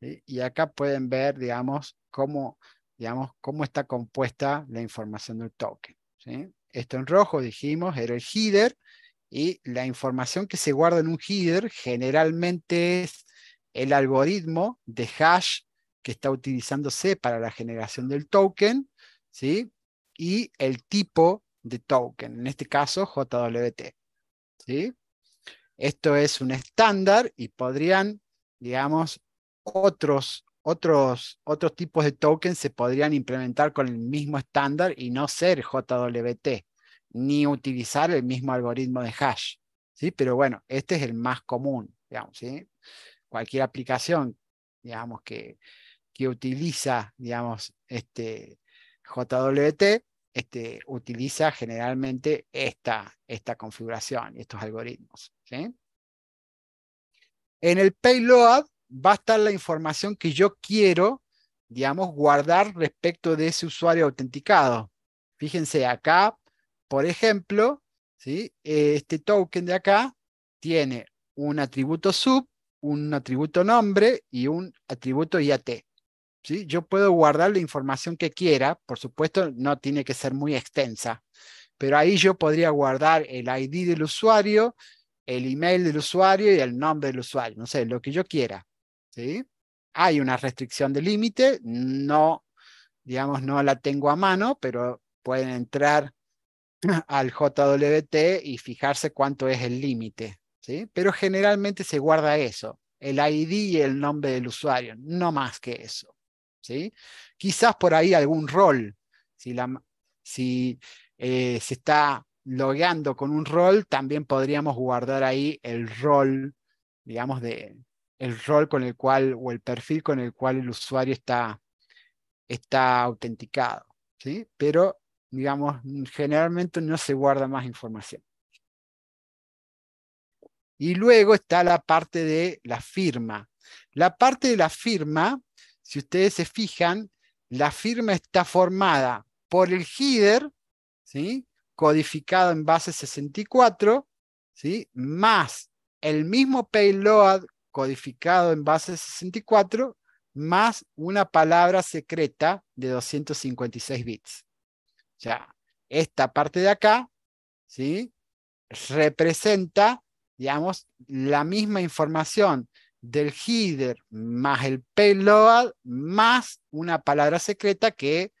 Y acá pueden ver, digamos, cómo, digamos, cómo está compuesta la información del token. ¿sí? Esto en rojo, dijimos, era el header y la información que se guarda en un header generalmente es el algoritmo de hash que está utilizándose para la generación del token, ¿sí? Y el tipo de token, en este caso JWT, Esto es un estándar y podrían, digamos, otros otros, otros tipos de tokens se podrían implementar con el mismo estándar y no ser JWT, ni utilizar el mismo algoritmo de hash. ¿sí? Pero bueno, este es el más común, digamos, ¿sí? Cualquier aplicación, digamos, que, utiliza, digamos, este JWT, este, utiliza generalmente esta, esta configuración, estos algoritmos, En el payload va a estar la información que yo quiero, digamos, guardar respecto de ese usuario autenticado. Fíjense acá, por ejemplo, ¿sí? este token de acá tiene un atributo sub, un atributo nombre y un atributo IAT. ¿Sí? Yo puedo guardar la información que quiera, por supuesto, no tiene que ser muy extensa, pero ahí yo podría guardar el ID del usuario, el email del usuario y el nombre del usuario, no sé, lo que yo quiera. Hay una restricción de límite, no, digamos, no la tengo a mano, pero pueden entrar <clears throat> al JWT y fijarse cuánto es el límite, ¿sí? Pero generalmente se guarda eso, el ID y el nombre del usuario, no más que eso, ¿sí? Quizás por ahí algún rol, si, si eh, se está logueando con un rol, también podríamos guardar ahí el rol, digamos, de, el rol con el cual o el perfil con el cual el usuario está, está autenticado, ¿sí? Pero, digamos, generalmente no se guarda más información. Y luego está la parte de la firma. La parte de la firma, si ustedes se fijan, la firma está formada por el header, ¿sí? codificado en base 64, ¿sí? más el mismo payload codificado en base 64 más una palabra secreta de 256 bits. O sea, esta parte de acá, ¿sí? Representa, digamos, la misma información del header más el payload más una palabra secreta que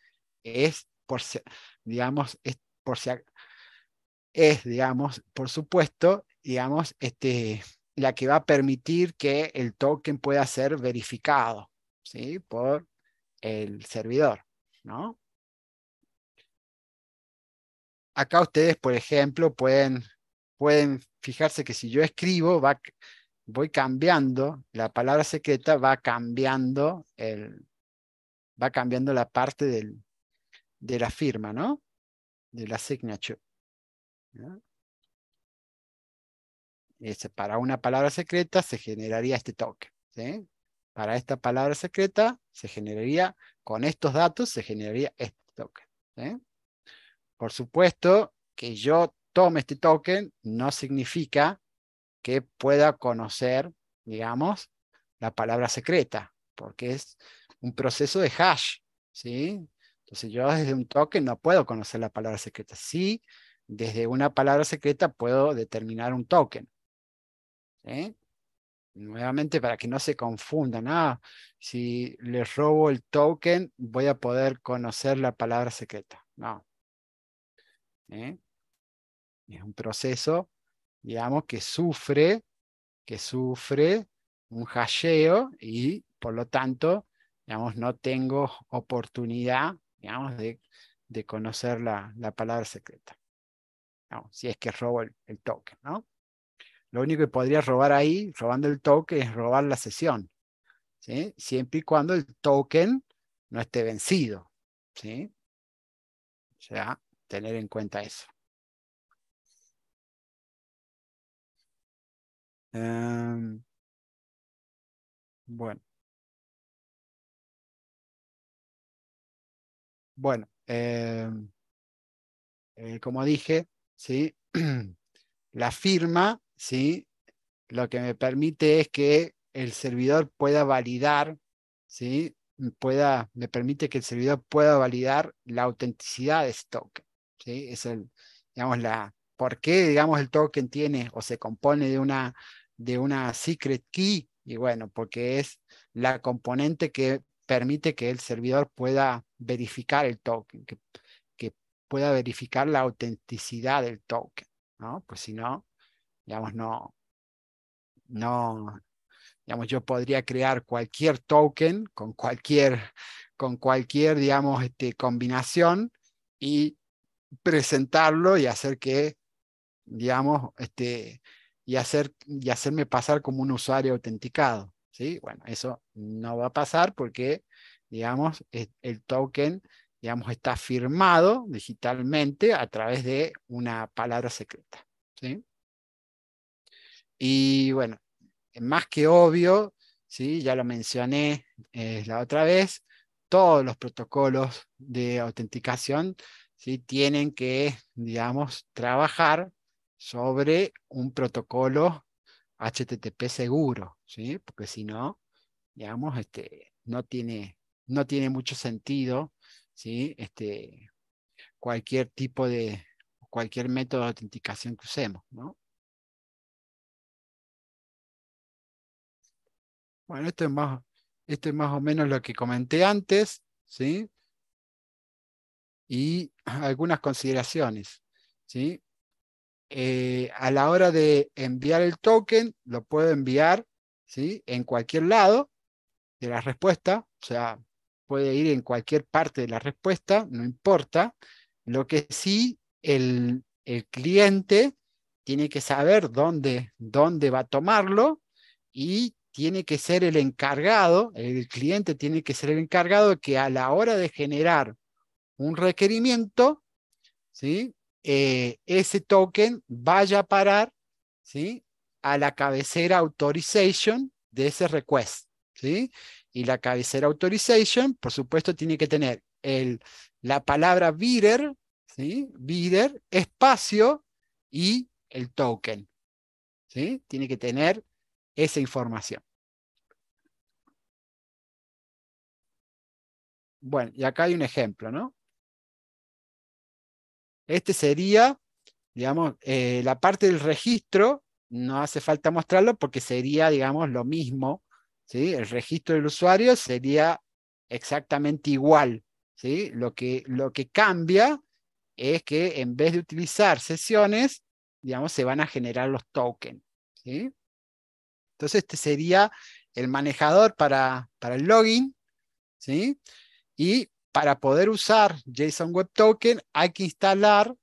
es, por, digamos, es, por, es, digamos, por supuesto, digamos, este, la que va a permitir que el token pueda ser verificado ¿sí? por el servidor. ¿no? Acá ustedes, por ejemplo, pueden, pueden fijarse que si yo escribo, va, voy cambiando, la palabra secreta va cambiando, el, va cambiando la parte del, de la firma, ¿no? De la signature. Este, para una palabra secreta se generaría este token. Para esta palabra secreta se generaría, con estos datos se generaría este token. Por supuesto que yo tome este token no significa que pueda conocer, digamos, la palabra secreta, porque es un proceso de hash, Entonces yo desde un token no puedo conocer la palabra secreta. Sí, desde una palabra secreta puedo determinar un token, ¿eh? Nuevamente, para que no se confundan, nada, ah, si les robo el token, voy a poder conocer la palabra secreta. No. ¿Eh? Es un proceso, digamos, que sufre, que sufre un hasheo y, por lo tanto, digamos, no tengo oportunidad, digamos, de, de conocer la, palabra secreta. No, si es que robo el, el token, ¿no? Lo único que podrías robar ahí, robando el token, es robar la sesión. Siempre y cuando el token no esté vencido. O sea, tener en cuenta eso. Em, bueno. Bueno, em, eh, como dije, ¿sí? <clears throat> la firma ¿sí? lo que me permite es que el servidor pueda validar, ¿sí? me permite que el servidor pueda validar la autenticidad de ese token. ¿sí? Es el, digamos, la, por qué digamos, el token tiene o se compone de una, de una secret key. Y bueno, porque es la componente que permite que el servidor pueda verificar el token, que, pueda verificar la autenticidad del token. ¿no? Pues si no, Digamos, no, no, digamos, yo podría crear cualquier token con cualquier, con cualquier, digamos, este, combinación y presentarlo y hacer que, digamos, este, y, hacer, y hacerme pasar como un usuario autenticado. ¿sí? Bueno, eso no va a pasar porque, digamos, el token, digamos, está firmado digitalmente a través de una palabra secreta. ¿sí? Y bueno, eh, más que obvio, ¿sí? ya lo mencioné eh, la otra vez, todos los protocolos de autenticación ¿sí? tienen que, digamos, trabajar sobre un protocolo HTTP seguro, ¿sí? porque si no, digamos, este, no, tiene, no tiene mucho sentido ¿sí? este, cualquier tipo de, cualquier método de autenticación que usemos. ¿no? Bueno, esto es más, esto es más o menos lo que comenté antes, ¿sí? Y algunas consideraciones, ¿sí? Eh, a la hora de enviar el token, lo puedo enviar ¿sí? en cualquier lado de la respuesta, o sea, puede ir en cualquier parte de la respuesta, no importa. Lo que sí, el, el cliente tiene que saber dónde, dónde va a tomarlo y tiene que ser el encargado, el cliente tiene que ser el encargado que a la hora de generar un requerimiento, ¿sí? Eh, ese token vaya a parar ¿sí? a la cabecera authorization de ese request. ¿sí? Y la cabecera authorization, por supuesto, tiene que tener el, la palabra bidder, ¿sí? bidder, espacio y el token. ¿sí? Tiene que tener esa información. Bueno, y acá hay un ejemplo, ¿no? Este sería, digamos, eh, la parte del registro, no hace falta mostrarlo porque sería, digamos, lo mismo, ¿sí? El registro del usuario sería exactamente igual, ¿sí? Lo que, lo que cambia es que en vez de utilizar sesiones, digamos, se van a generar los tokens, ¿sí? Entonces este sería el manejador para, para el login, ¿sí? Y para poder usar JSON Web Token hay que instalar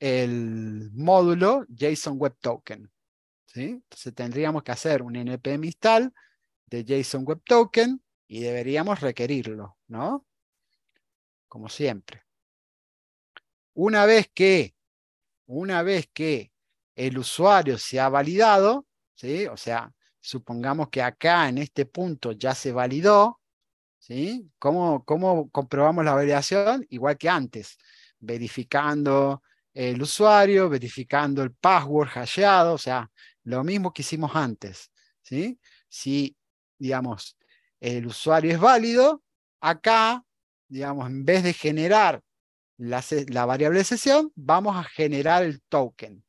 el módulo JSON Web Token. Entonces tendríamos que hacer un npm install de JSON Web Token y deberíamos requerirlo, ¿no? Como siempre. Una vez que, una vez que el usuario se ha validado, ¿sí? o sea, supongamos que acá en este punto ya se validó, ¿sí? ¿Cómo, comprobamos la variación? Igual que antes, verificando el usuario, verificando el password hallado, o sea, lo mismo que hicimos antes, ¿sí? Si, digamos, el usuario es válido, acá, digamos, en vez de generar la, variable de sesión, vamos a generar el token.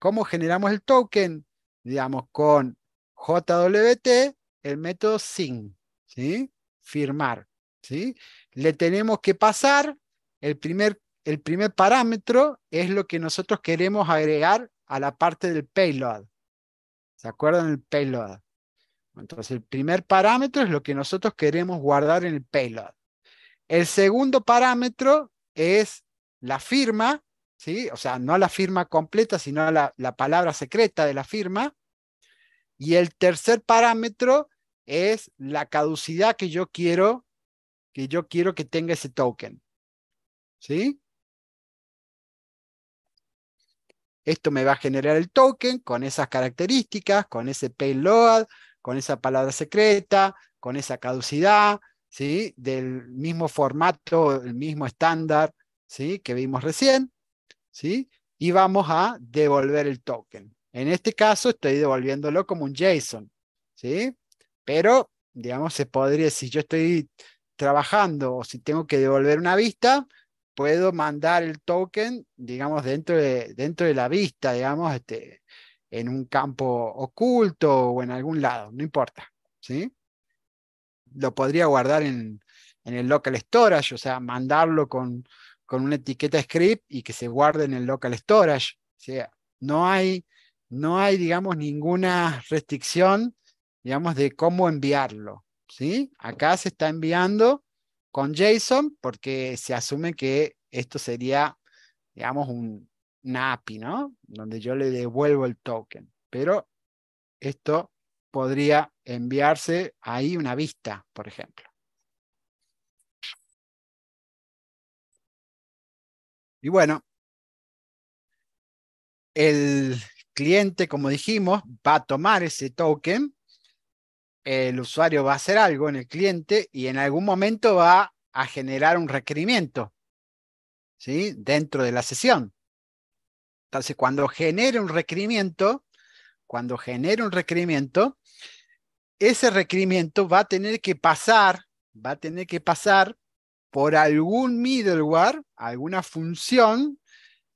¿Cómo generamos el token? Digamos, con JWT, el método SYN, ¿sí? firmar. ¿sí? Le tenemos que pasar el primer, el primer parámetro, es lo que nosotros queremos agregar a la parte del payload. ¿Se acuerdan el payload? Entonces, el primer parámetro es lo que nosotros queremos guardar en el payload. El segundo parámetro es la firma, ¿sí? o sea, no la firma completa, sino la, la palabra secreta de la firma. Y el tercer parámetro es la caducidad que yo quiero, que yo quiero que tenga ese token. ¿Sí? Esto me va a generar el token con esas características, con ese payload, con esa palabra secreta, con esa caducidad, ¿sí? Del mismo formato, el mismo estándar, ¿sí? Que vimos recién, ¿sí? Y vamos a devolver el token. En este caso estoy devolviéndolo como un JSON, ¿sí? Pero, digamos, se podría, si yo estoy trabajando o si tengo que devolver una vista, puedo mandar el token, digamos, dentro de, dentro de la vista, digamos, este, en un campo oculto o en algún lado, no importa. Lo podría guardar en, en el local storage, o sea, mandarlo con, con una etiqueta script y que se guarde en el local storage. O sea, no hay, no hay digamos, ninguna restricción digamos, de cómo enviarlo. ¿sí? Acá se está enviando con JSON porque se asume que esto sería, digamos, un, API, ¿no? Donde yo le devuelvo el token. Pero esto podría enviarse ahí una vista, por ejemplo. Y bueno, el cliente, como dijimos, va a tomar ese token el usuario va a hacer algo en el cliente y en algún momento va a generar un requerimiento ¿sí? dentro de la sesión. Entonces, cuando genere un requerimiento, cuando genere un requerimiento, ese requerimiento va a tener que pasar, va a tener que pasar por algún middleware, alguna función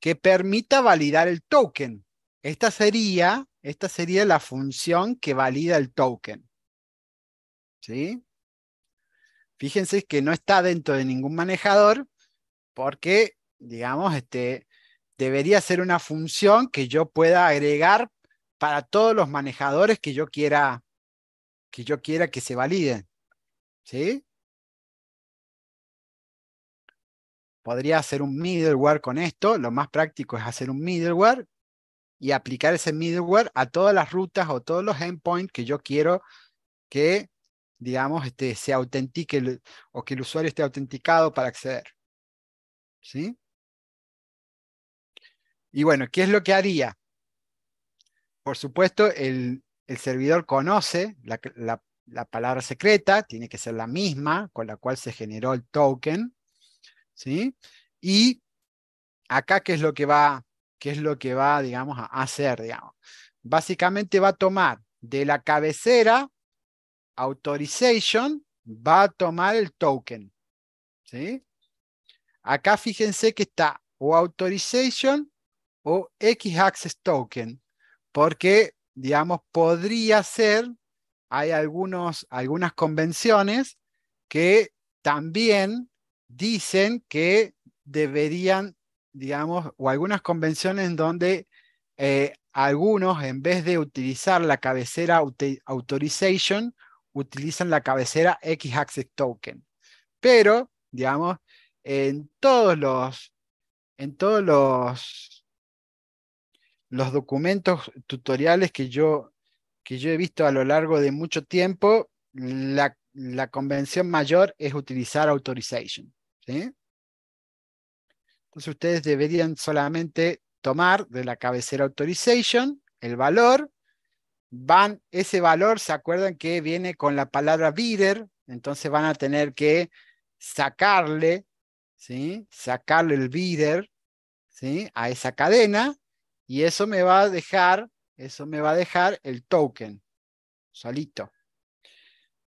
que permita validar el token. esta sería la función que valida el token. ¿sí? Fíjense que no está dentro de ningún manejador porque, digamos, este, debería ser una función que yo pueda agregar para todos los manejadores que yo quiera que, yo quiera que se validen. ¿Sí? Podría hacer un middleware con esto. Lo más práctico es hacer un middleware y aplicar ese middleware a todas las rutas o todos los endpoints que yo quiero que digamos, este, se autentique o que el usuario esté autenticado para acceder. ¿Sí? Y bueno, ¿qué es lo que haría? Por supuesto, el, servidor conoce la, palabra secreta, tiene que ser la misma con la cual se generó el token. ¿Sí? Y acá, ¿qué es lo que va, qué es lo que va digamos, a hacer? Digamos? Básicamente va a tomar de la cabecera authorization va a tomar el token. Acá fíjense que está o authorization o x access token, porque, digamos, podría ser, hay algunos, algunas convenciones que también dicen que deberían, digamos, o algunas convenciones donde eh, algunos, en vez de utilizar la cabecera authorization, utilizan la cabecera x access Token. Pero, digamos, en todos los, en todos los, los documentos tutoriales que yo, que yo he visto a lo largo de mucho tiempo, la, convención mayor es utilizar authorization. Entonces ustedes deberían solamente tomar de la cabecera authorization el valor van, ese valor, ¿se acuerdan que viene con la palabra bidder, Entonces van a tener que sacarle, ¿sí? Sacarle el bidder ¿sí? A esa cadena y eso me va a dejar, eso me va a dejar el token solito.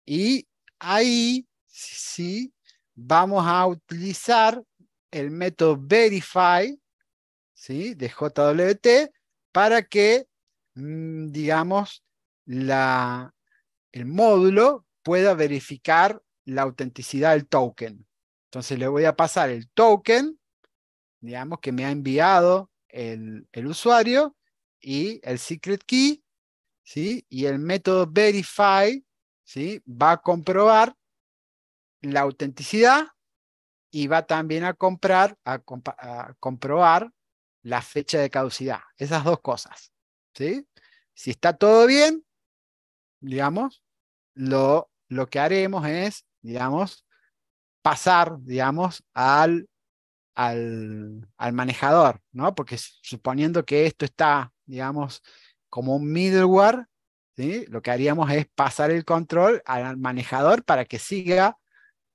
Y ahí, sí, vamos a utilizar el método verify, ¿sí? De JWT para que Mm, digamos, el módulo pueda verificar la autenticidad del token. Entonces le voy a pasar el token, digamos, que me ha enviado el, usuario y el secret key, Y el método verify, ¿sí? Va a comprobar la autenticidad y va también a, a comprobar la fecha de caducidad. Esas dos cosas. ¿sí? Si está todo bien, digamos, lo, que haremos es, digamos, pasar, digamos, al, al, al, manejador, ¿no? Porque suponiendo que esto está, digamos, como un middleware, lo que haríamos es pasar el control al manejador para que siga,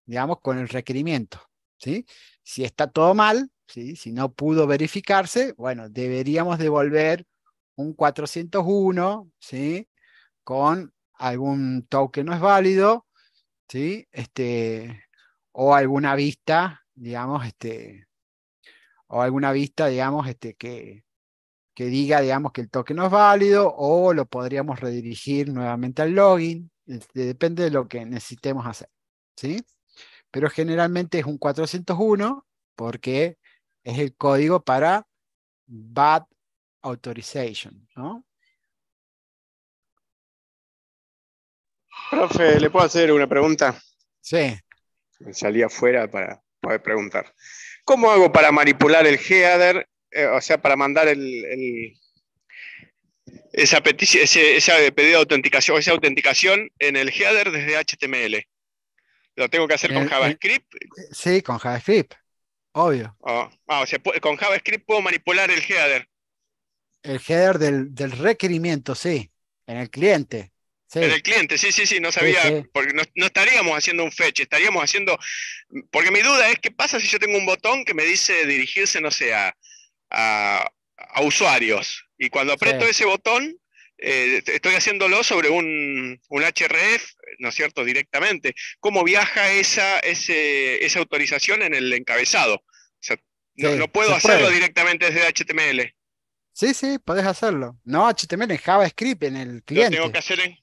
digamos, con el requerimiento. ¿sí? Si está todo mal, ¿sí? si no pudo verificarse, bueno, deberíamos devolver un 401, ¿sí? Con algún toque no es válido, ¿sí? Este, o alguna vista, digamos, este, o alguna vista, digamos, este, que, diga, digamos, que el toque no es válido, o lo podríamos redirigir nuevamente al login, este, depende de lo que necesitemos hacer, ¿sí? Pero generalmente es un 401 porque es el código para bad authorization, ¿no? Profe, ¿le puedo hacer una pregunta? Sí. Salí afuera para poder preguntar. ¿Cómo hago para manipular el header, eh, o sea, para mandar esa, pedida pedido de autenticación, esa autenticación en el header desde HTML? ¿Lo tengo que hacer con eh, JavaScript? Eh, sí, con JavaScript, obvio. ah, ah o sea, con JavaScript puedo manipular el header el header del, requerimiento, sí, en el cliente. En el cliente, sí, sí, sí, no sabía, porque no, estaríamos haciendo un fetch, estaríamos haciendo, porque mi duda es qué pasa si yo tengo un botón que me dice dirigirse, no sé, a, a, usuarios, y cuando aprieto ese botón, eh, estoy haciéndolo sobre un, un, HRF, ¿no es cierto?, directamente. ¿Cómo viaja esa, esa autorización en el encabezado? O sea, no, puedo hacerlo directamente desde HTML. Sí, sí, podés hacerlo. No, HTML en JavaScript, en el cliente. tengo que hacer en...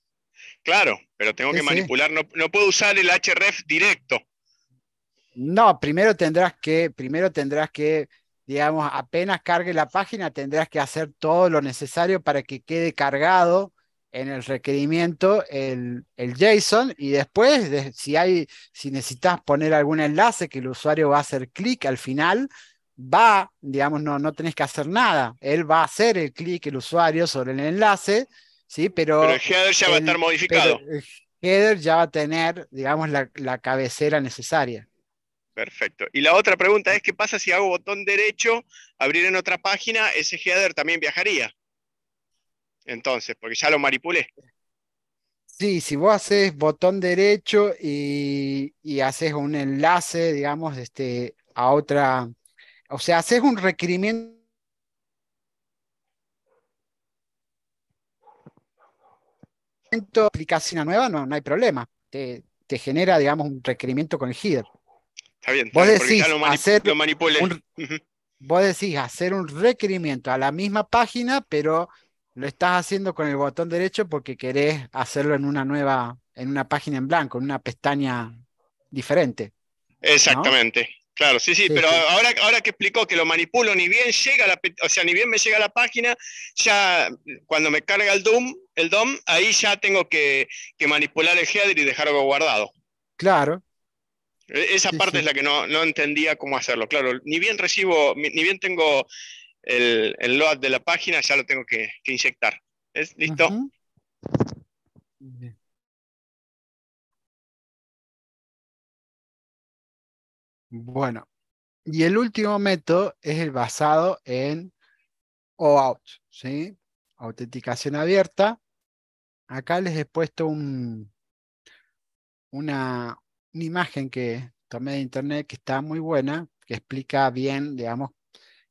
Claro, pero tengo que manipular. No, puedo usar el href directo. No, primero tendrás que, primero tendrás que, digamos, apenas cargue la página, tendrás que hacer todo lo necesario para que quede cargado en el requerimiento el, JSON y después, si hay, si necesitas poner algún enlace que el usuario va a hacer clic al final, va, digamos, no, no tenés que hacer nada. Él va a hacer el clic, el usuario, sobre el enlace, ¿sí? Pero, pero el header ya va a estar modificado. el header ya va a tener, digamos, la, cabecera necesaria. Perfecto. Y la otra pregunta es, ¿qué pasa si hago botón derecho, abrir en otra página, ese header también viajaría? Entonces, porque ya lo manipulé. Sí, si vos haces botón derecho y, haces un enlace, digamos, este, a otra, o sea, haces un requerimiento. aplicas una nueva, no, no hay problema. Te, genera, digamos, un requerimiento con el header. Está bien. vos, decís lo hacer vos decís hacer un requerimiento a la misma página, pero lo estás haciendo con el botón derecho porque querés hacerlo en una nueva, en una página en blanco, en una pestaña diferente. Exactamente. Claro, sí, sí, pero Ahora, ahora que explicó que lo manipulo, ni bien llega la, o sea, ni bien me llega a la página, ya cuando me carga el DOM, el DOM, ahí ya tengo que, manipular el header y dejar algo guardado. Claro. E, esa parte es la que no, entendía cómo hacerlo. Claro, ni bien recibo, ni bien tengo el, load de la página, ya lo tengo que, inyectar. ¿Es listo? Bueno, y el último método es el basado en OAuth, ¿sí? Autenticación abierta. Acá les he puesto una, imagen que tomé de internet que está muy buena, que explica bien, digamos,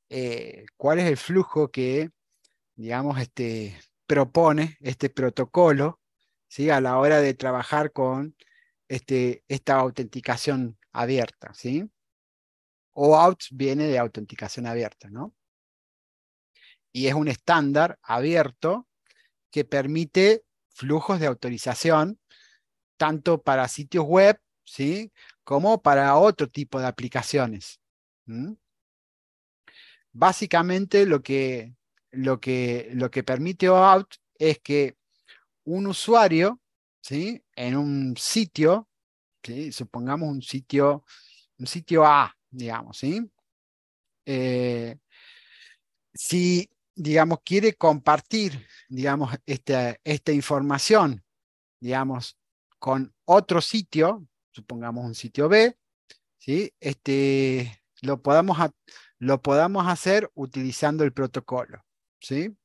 eh, cuál es el flujo que, digamos, este, propone este protocolo ¿sí? a la hora de trabajar con este, esta autenticación abierta. ¿sí? OAuth viene de autenticación abierta, ¿no? Y es un estándar abierto que permite flujos de autorización tanto para sitios web, ¿sí? Como para otro tipo de aplicaciones. Básicamente lo que, permite OAuth es que un usuario, ¿sí? En un sitio, supongamos un sitio, un sitio A, digamos, ¿sí? Eh, si, digamos, quiere compartir, digamos, este, esta, información, digamos, con otro sitio, supongamos un sitio B, ¿sí? Este, lo, podamos lo podamos hacer utilizando el protocolo, ¿sí?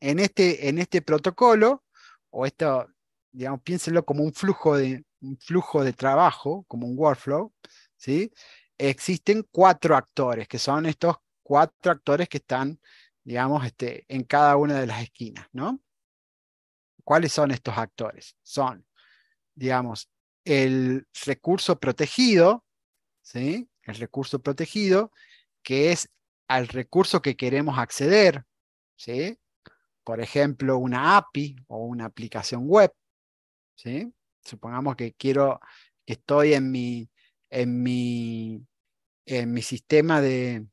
En este, en este protocolo, o esto, digamos, piénselo como un flujo de, un flujo de trabajo, como un workflow, ¿sí? existen cuatro actores, que son estos cuatro actores que están, digamos, este, en cada una de las esquinas, ¿no? ¿Cuáles son estos actores? Son, digamos, el recurso protegido, ¿sí? El recurso protegido, que es al recurso que queremos acceder, ¿sí? Por ejemplo, una API o una aplicación web, ¿sí? Supongamos que quiero, que estoy en mi, en mi, sistema de,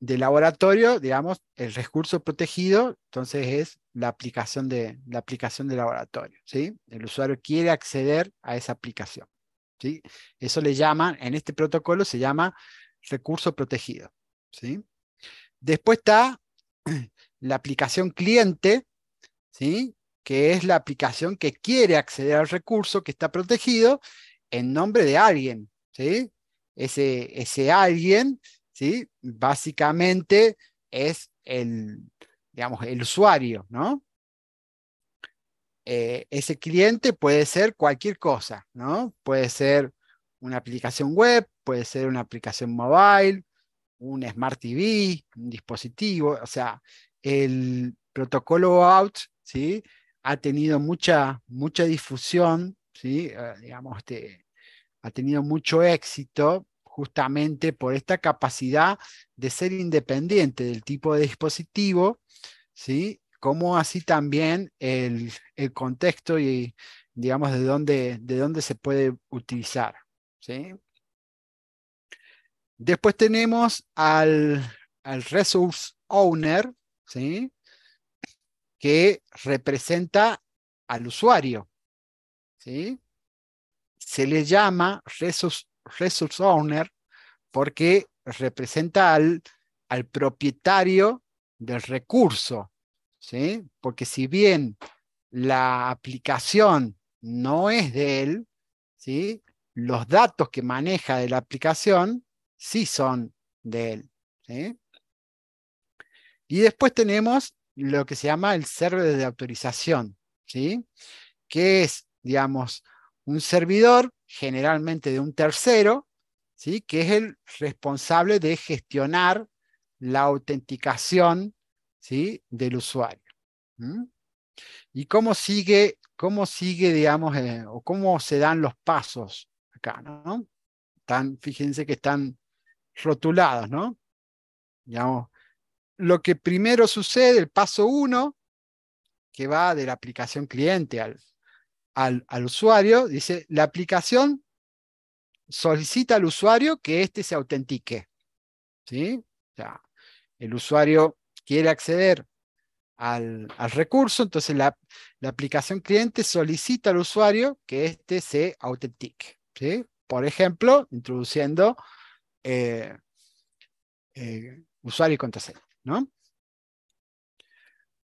laboratorio, digamos, el recurso protegido, entonces es la aplicación de, la aplicación de laboratorio. ¿sí? El usuario quiere acceder a esa aplicación. Eso le llama en este protocolo se llama recurso protegido. ¿sí? Después está <clears throat> la aplicación cliente, ¿sí? que es la aplicación que quiere acceder al recurso que está protegido en nombre de alguien. ¿sí? Ese, alguien, ¿sí? Básicamente es el, digamos, el usuario, ¿no? Eh, ese cliente puede ser cualquier cosa, ¿no? Puede ser una aplicación web, puede ser una aplicación mobile, un Smart TV, un dispositivo, o sea, el protocolo OUT, ¿sí? Ha tenido mucha, mucha difusión, ¿sí? Eh, digamos, este, ha tenido mucho éxito justamente por esta capacidad de ser independiente del tipo de dispositivo, ¿sí? Como así también el, contexto y, digamos, de dónde, de dónde se puede utilizar, ¿sí? Después tenemos al, al Resource Owner, ¿sí? que representa al usuario. ¿sí? se le llama resource, owner porque representa al, propietario del recurso, ¿sí? Porque si bien la aplicación no es de él, ¿sí? Los datos que maneja de la aplicación sí son de él, ¿sí? Y después tenemos lo que se llama el server de autorización, ¿sí? Que es, digamos, un servidor, generalmente de un tercero, ¿sí? que es el responsable de gestionar la autenticación ¿sí? del usuario. ¿Y cómo sigue, cómo sigue, digamos, eh, o cómo se dan los pasos acá? ¿no? fíjense que están rotulados, ¿no? Digamos, lo que primero sucede, el paso uno, que va de la aplicación cliente al, al, usuario, dice, la aplicación solicita al usuario que éste se autentique. sea, el usuario quiere acceder al, recurso, entonces la, aplicación cliente solicita al usuario que este se autentique. Por ejemplo, introduciendo eh, eh, usuario y contraseña.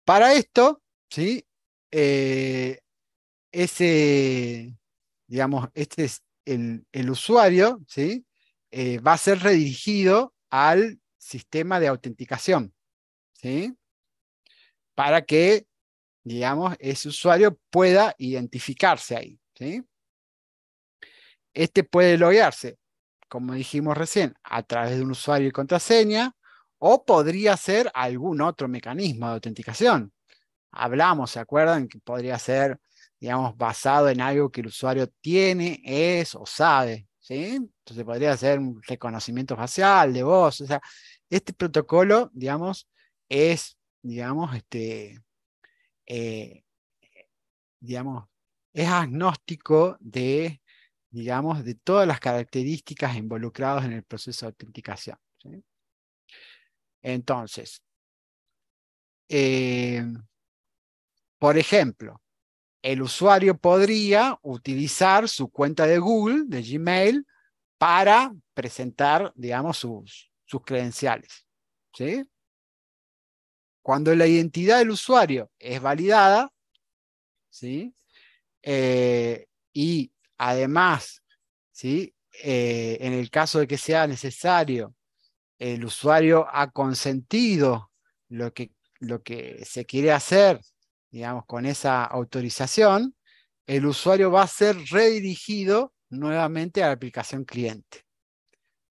Para esto, ¿sí? Eh, ese, digamos, este es el, usuario, ¿sí? Eh, va a ser redirigido al sistema de autenticación, ¿sí? Para que, digamos, ese usuario pueda identificarse ahí, ¿sí? Este puede loguearse, como dijimos recién, a través de un usuario y contraseña, o podría ser algún otro mecanismo de autenticación. Hablamos, ¿se acuerdan? Que podría ser digamos, basado en algo que el usuario tiene, es o sabe. ¿sí? Entonces podría ser un reconocimiento facial, de voz. O sea, este protocolo, digamos, es, digamos, este, eh, digamos, es agnóstico de, digamos, de todas las características involucradas en el proceso de autenticación. Entonces, eh, por ejemplo, el usuario podría utilizar su cuenta de Google, de Gmail, para presentar, digamos, sus, sus credenciales. ¿sí? Cuando la identidad del usuario es validada, ¿sí? Eh, y además, ¿sí? Eh, en el caso de que sea necesario, el usuario ha consentido lo que, lo que se quiere hacer digamos, con esa autorización, el usuario va a ser redirigido nuevamente a la aplicación cliente.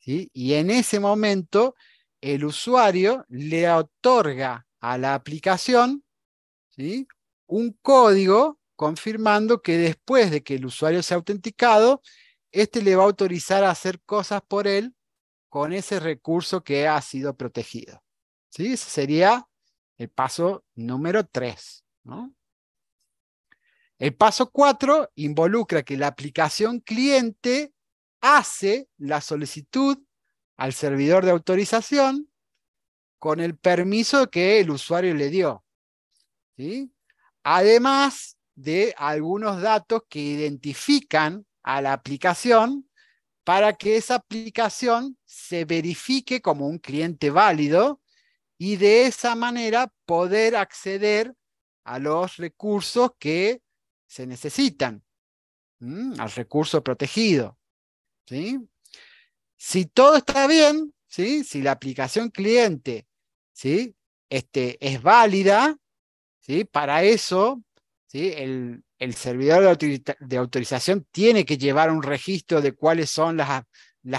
Y en ese momento, el usuario le otorga a la aplicación ¿sí? un código confirmando que después de que el usuario sea autenticado, este le va a autorizar a hacer cosas por él con ese recurso que ha sido protegido. ¿sí? Ese sería el paso número tres. El paso 4 involucra que la aplicación cliente hace la solicitud al servidor de autorización con el permiso que el usuario le dio. Además de algunos datos que identifican a la aplicación para que esa aplicación se verifique como un cliente válido y de esa manera poder acceder a los recursos que se necesitan, mm, al recurso protegido. ¿sí? Si todo está bien, ¿sí? si la aplicación cliente ¿sí? este, es válida, ¿sí? para eso ¿sí? el, servidor de, autorización tiene que llevar un registro de cuáles son las,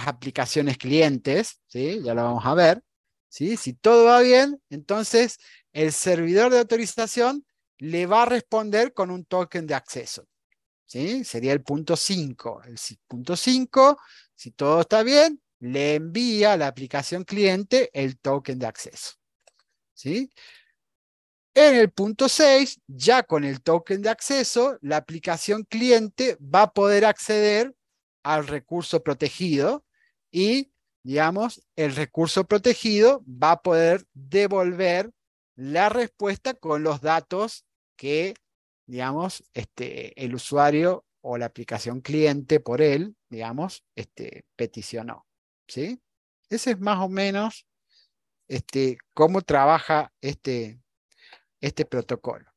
aplicaciones clientes, ¿sí? ya lo vamos a ver. ¿sí? Si todo va bien, entonces el servidor de autorización le va a responder con un token de acceso. ¿sí? Sería el punto 5. El punto 5, si todo está bien, le envía a la aplicación cliente el token de acceso. ¿sí? En el punto 6, ya con el token de acceso, la aplicación cliente va a poder acceder al recurso protegido y, digamos, el recurso protegido va a poder devolver la respuesta con los datos que, digamos, este, el usuario o la aplicación cliente por él, digamos, este, peticionó. ¿sí? Ese es más o menos este, cómo trabaja este, este protocolo.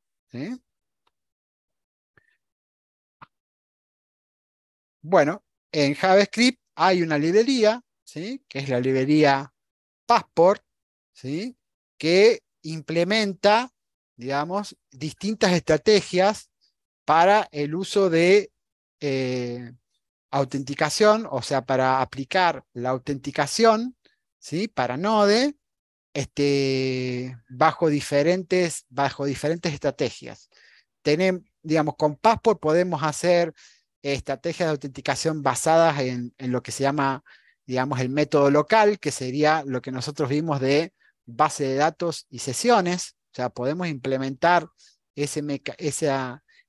Bueno, en JavaScript hay una librería, ¿sí? que es la librería Passport, ¿sí? que implementa digamos, distintas estrategias para el uso de eh, autenticación, o sea, para aplicar la autenticación ¿sí? para Node este, bajo, diferentes, bajo diferentes estrategias. digamos, con Passport podemos hacer estrategias de autenticación basadas en, en lo que se llama, digamos, el método local, que sería lo que nosotros vimos de base de datos y sesiones, o sea, podemos implementar ese,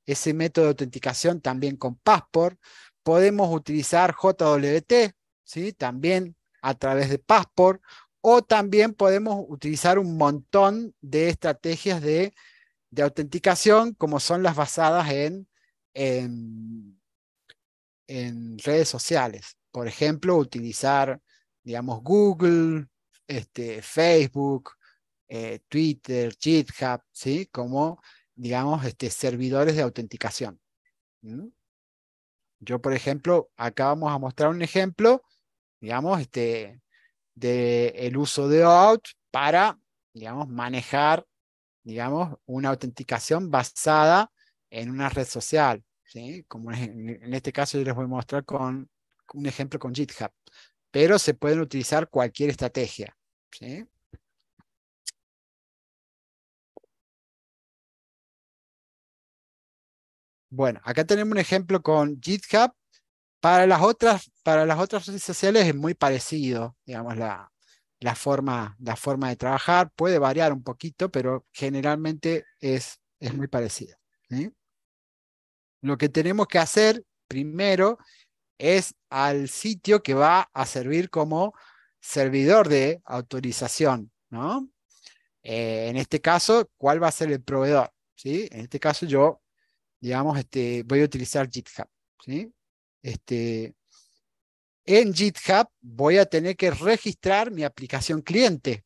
ese método de autenticación también con Passport. Podemos utilizar JWT, ¿sí? También a través de Passport. O también podemos utilizar un montón de estrategias de, autenticación, como son las basadas en, en, en redes sociales. Por ejemplo, utilizar, digamos, Google, este, Facebook, eh, Twitter, GitHub, ¿sí? Como, digamos, este, servidores de autenticación. Yo, por ejemplo, acá vamos a mostrar un ejemplo, digamos, este, de el uso de OAuth para, digamos, manejar, digamos, una autenticación basada en una red social, ¿sí? Como en este caso yo les voy a mostrar con un ejemplo con GitHub, pero se pueden utilizar cualquier estrategia, ¿sí? Bueno, acá tenemos un ejemplo con GitHub. Para las otras, para las otras redes sociales es muy parecido, digamos, la, forma, la forma de trabajar. Puede variar un poquito, pero generalmente es, es muy parecido. Lo que tenemos que hacer primero es al sitio que va a servir como servidor de autorización, ¿no? Eh, en este caso, ¿cuál va a ser el proveedor? ¿Sí? En este caso yo digamos, este, voy a utilizar GitHub. Este, en GitHub voy a tener que registrar mi aplicación cliente.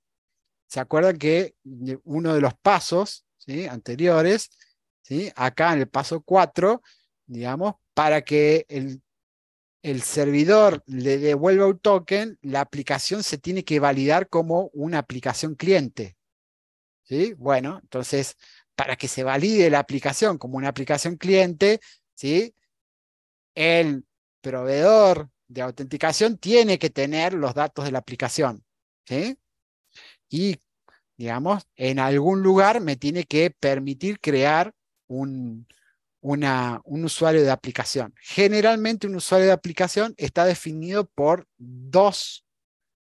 ¿Se acuerdan que uno de los pasos anteriores, ¿sí? acá en el paso 4, digamos, para que el, servidor le devuelva un token, la aplicación se tiene que validar como una aplicación cliente. ¿Sí? Bueno, entonces para que se valide la aplicación como una aplicación cliente, ¿sí? el proveedor de autenticación tiene que tener los datos de la aplicación. Y, digamos, en algún lugar me tiene que permitir crear un, usuario de aplicación. Generalmente un usuario de aplicación está definido por dos,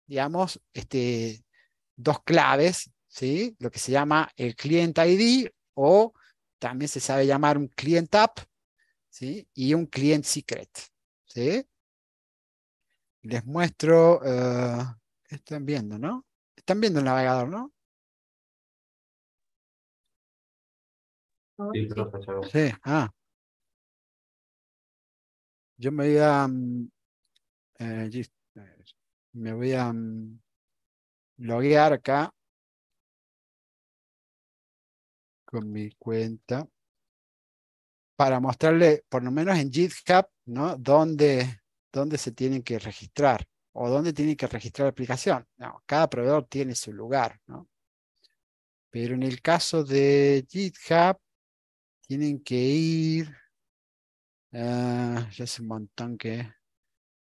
digamos, este, dos claves, ¿sí? lo que se llama el client ID o también se sabe llamar un client app ¿sí? y un client secret. ¿sí? Les muestro, eh, están viendo, ¿no? Están viendo el navegador, ¿no? Sí, ah. Yo me voy a... Mm, eh, me voy a mm, loguear acá. con mi cuenta para mostrarle, por lo menos en GitHub, ¿no? Dónde, dónde se tienen que registrar o dónde tienen que registrar la aplicación. No, cada proveedor tiene su lugar, ¿no? Pero en el caso de GitHub, tienen que ir, ah, ya hace un montón que,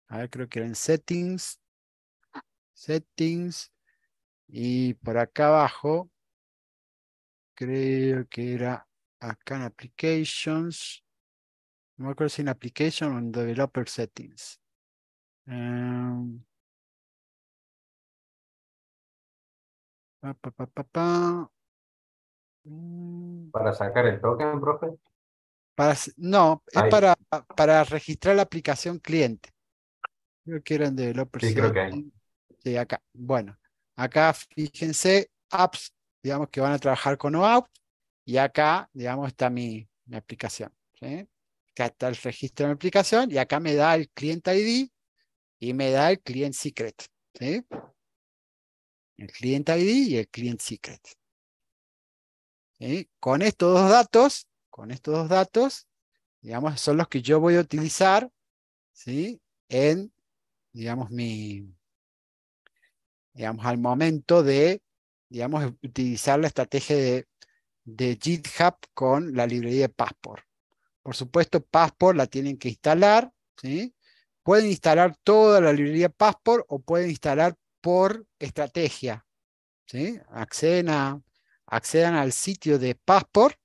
a ver, creo que en settings, settings, y por acá abajo creo que era acá en Applications. No me acuerdo si en Application o en Developer Settings. Em, mm. ¿Para sacar el token, profe? no, es para, para registrar la aplicación cliente. Creo que en Settings... Sí, Sí, acá. Bueno, acá fíjense, apps digamos, que van a trabajar con OAuth y acá, digamos, está mi, aplicación. Acá está el registro de mi aplicación y acá me da el client ID y me da el client secret. El client ID y el client secret. Con estos dos datos, con estos dos datos, digamos, son los que yo voy a utilizar ¿sí? en, digamos, mi, digamos, al momento de digamos, utilizar la estrategia de, GitHub con la librería de Passport. Por supuesto, Passport la tienen que instalar, ¿sí? Pueden instalar toda la librería Passport o pueden instalar por estrategia, ¿sí? Acceden, accedan al sitio de Passport,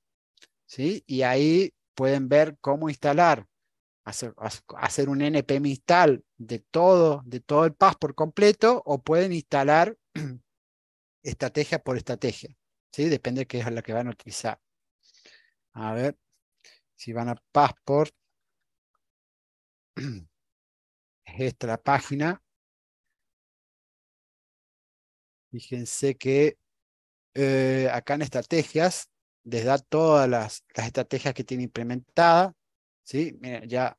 ¿sí? Y ahí pueden ver cómo instalar, hacer, un npm install de todo, de todo el Passport completo o pueden instalar <clears throat> estrategia por estrategia. ¿sí? Depende de qué es la que van a utilizar. A ver, si van a Passport, es esta la página. Fíjense que eh, acá en estrategias les da todas las, estrategias que tiene implementada. ¿sí? ya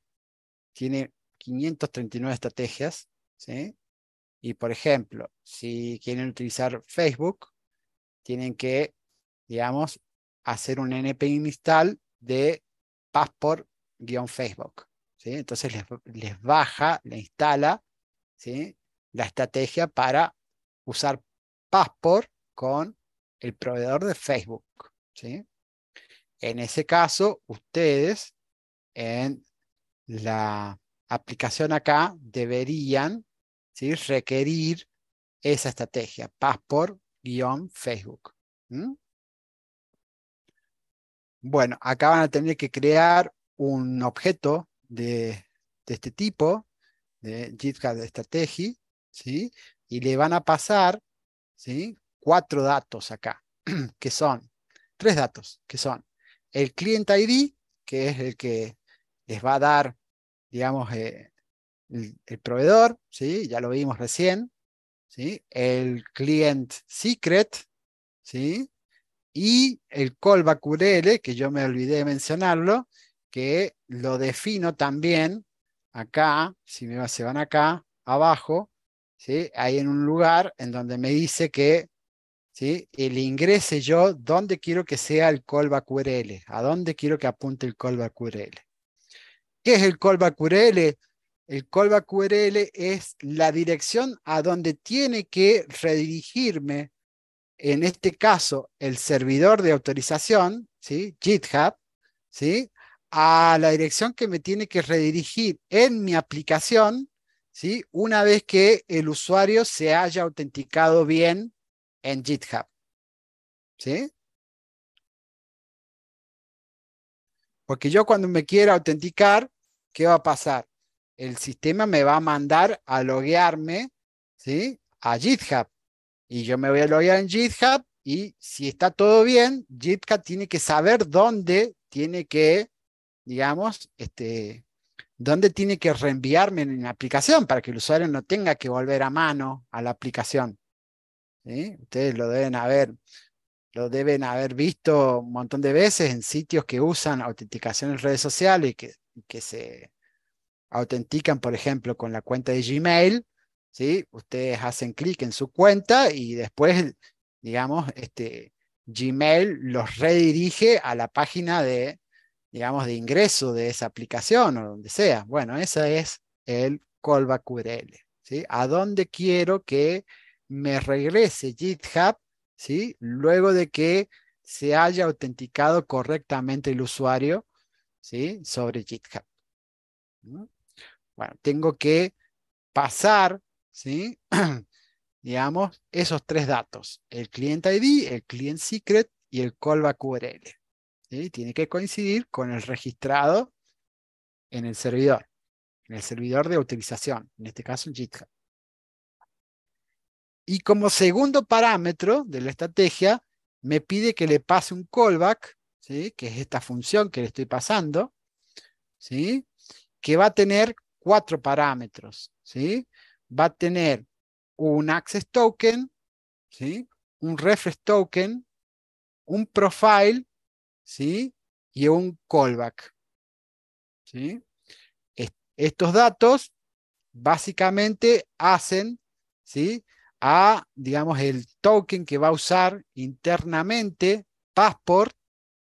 tiene 539 estrategias. ¿sí? Y por ejemplo, si quieren utilizar Facebook, tienen que, digamos, hacer un np install de passport-facebook. Entonces les, baja, les instala ¿sí? la estrategia para usar passport con el proveedor de Facebook. ¿sí? En ese caso, ustedes en la aplicación acá deberían requerir esa estrategia, passport-facebook. Bueno, acá van a tener que crear un objeto de, este tipo, de GitHub Strategy, ¿sí? y le van a pasar ¿sí? cuatro datos acá, <clears throat> que son, tres datos, que son el client ID, que es el que les va a dar, digamos, eh, el, proveedor, ¿sí? ya lo vimos recién, ¿sí? el client secret ¿sí? y el callback URL, que yo me olvidé de mencionarlo, que lo defino también acá, si me, se van acá, abajo, ¿sí? hay en un lugar en donde me dice que ¿sí? el ingrese yo donde quiero que sea el callback URL, a dónde quiero que apunte el callback URL. ¿Qué es el callback URL? El callback URL es la dirección a donde tiene que redirigirme, en este caso, el servidor de autorización, GitHub, a la dirección que me tiene que redirigir en mi aplicación, una vez que el usuario se haya autenticado bien en GitHub. ¿Sí? Porque yo cuando me quiera autenticar, ¿qué va a pasar? el sistema me va a mandar a loguearme ¿sí? a GitHub. Y yo me voy a loguear en GitHub y si está todo bien, GitHub tiene que saber dónde tiene que, digamos, este, dónde tiene que reenviarme en la aplicación para que el usuario no tenga que volver a mano a la aplicación. Ustedes lo deben haber, lo deben haber visto un montón de veces en sitios que usan autenticación en redes sociales y que, que se, autentican, por ejemplo, con la cuenta de Gmail, ¿sí? Ustedes hacen clic en su cuenta y después, digamos, este, Gmail los redirige a la página de, digamos, de ingreso de esa aplicación o donde sea. Bueno, ese es el callback URL, ¿sí? A dónde quiero que me regrese GitHub, ¿sí? Luego de que se haya autenticado correctamente el usuario, ¿sí? Sobre GitHub. Bueno, tengo que pasar, ¿sí? <clears throat> digamos, esos tres datos, el client ID, el client secret y el callback URL. Tiene que coincidir con el registrado en el servidor, en el servidor de utilización, en este caso en GitHub. Y como segundo parámetro de la estrategia, me pide que le pase un callback, ¿sí? que es esta función que le estoy pasando, ¿sí? que va a tener cuatro parámetros, ¿sí? Va a tener un access token, ¿sí? Un refresh token, un profile, ¿sí? Y un callback, ¿sí? estos datos básicamente hacen, ¿sí? A, digamos, el token que va a usar internamente Passport,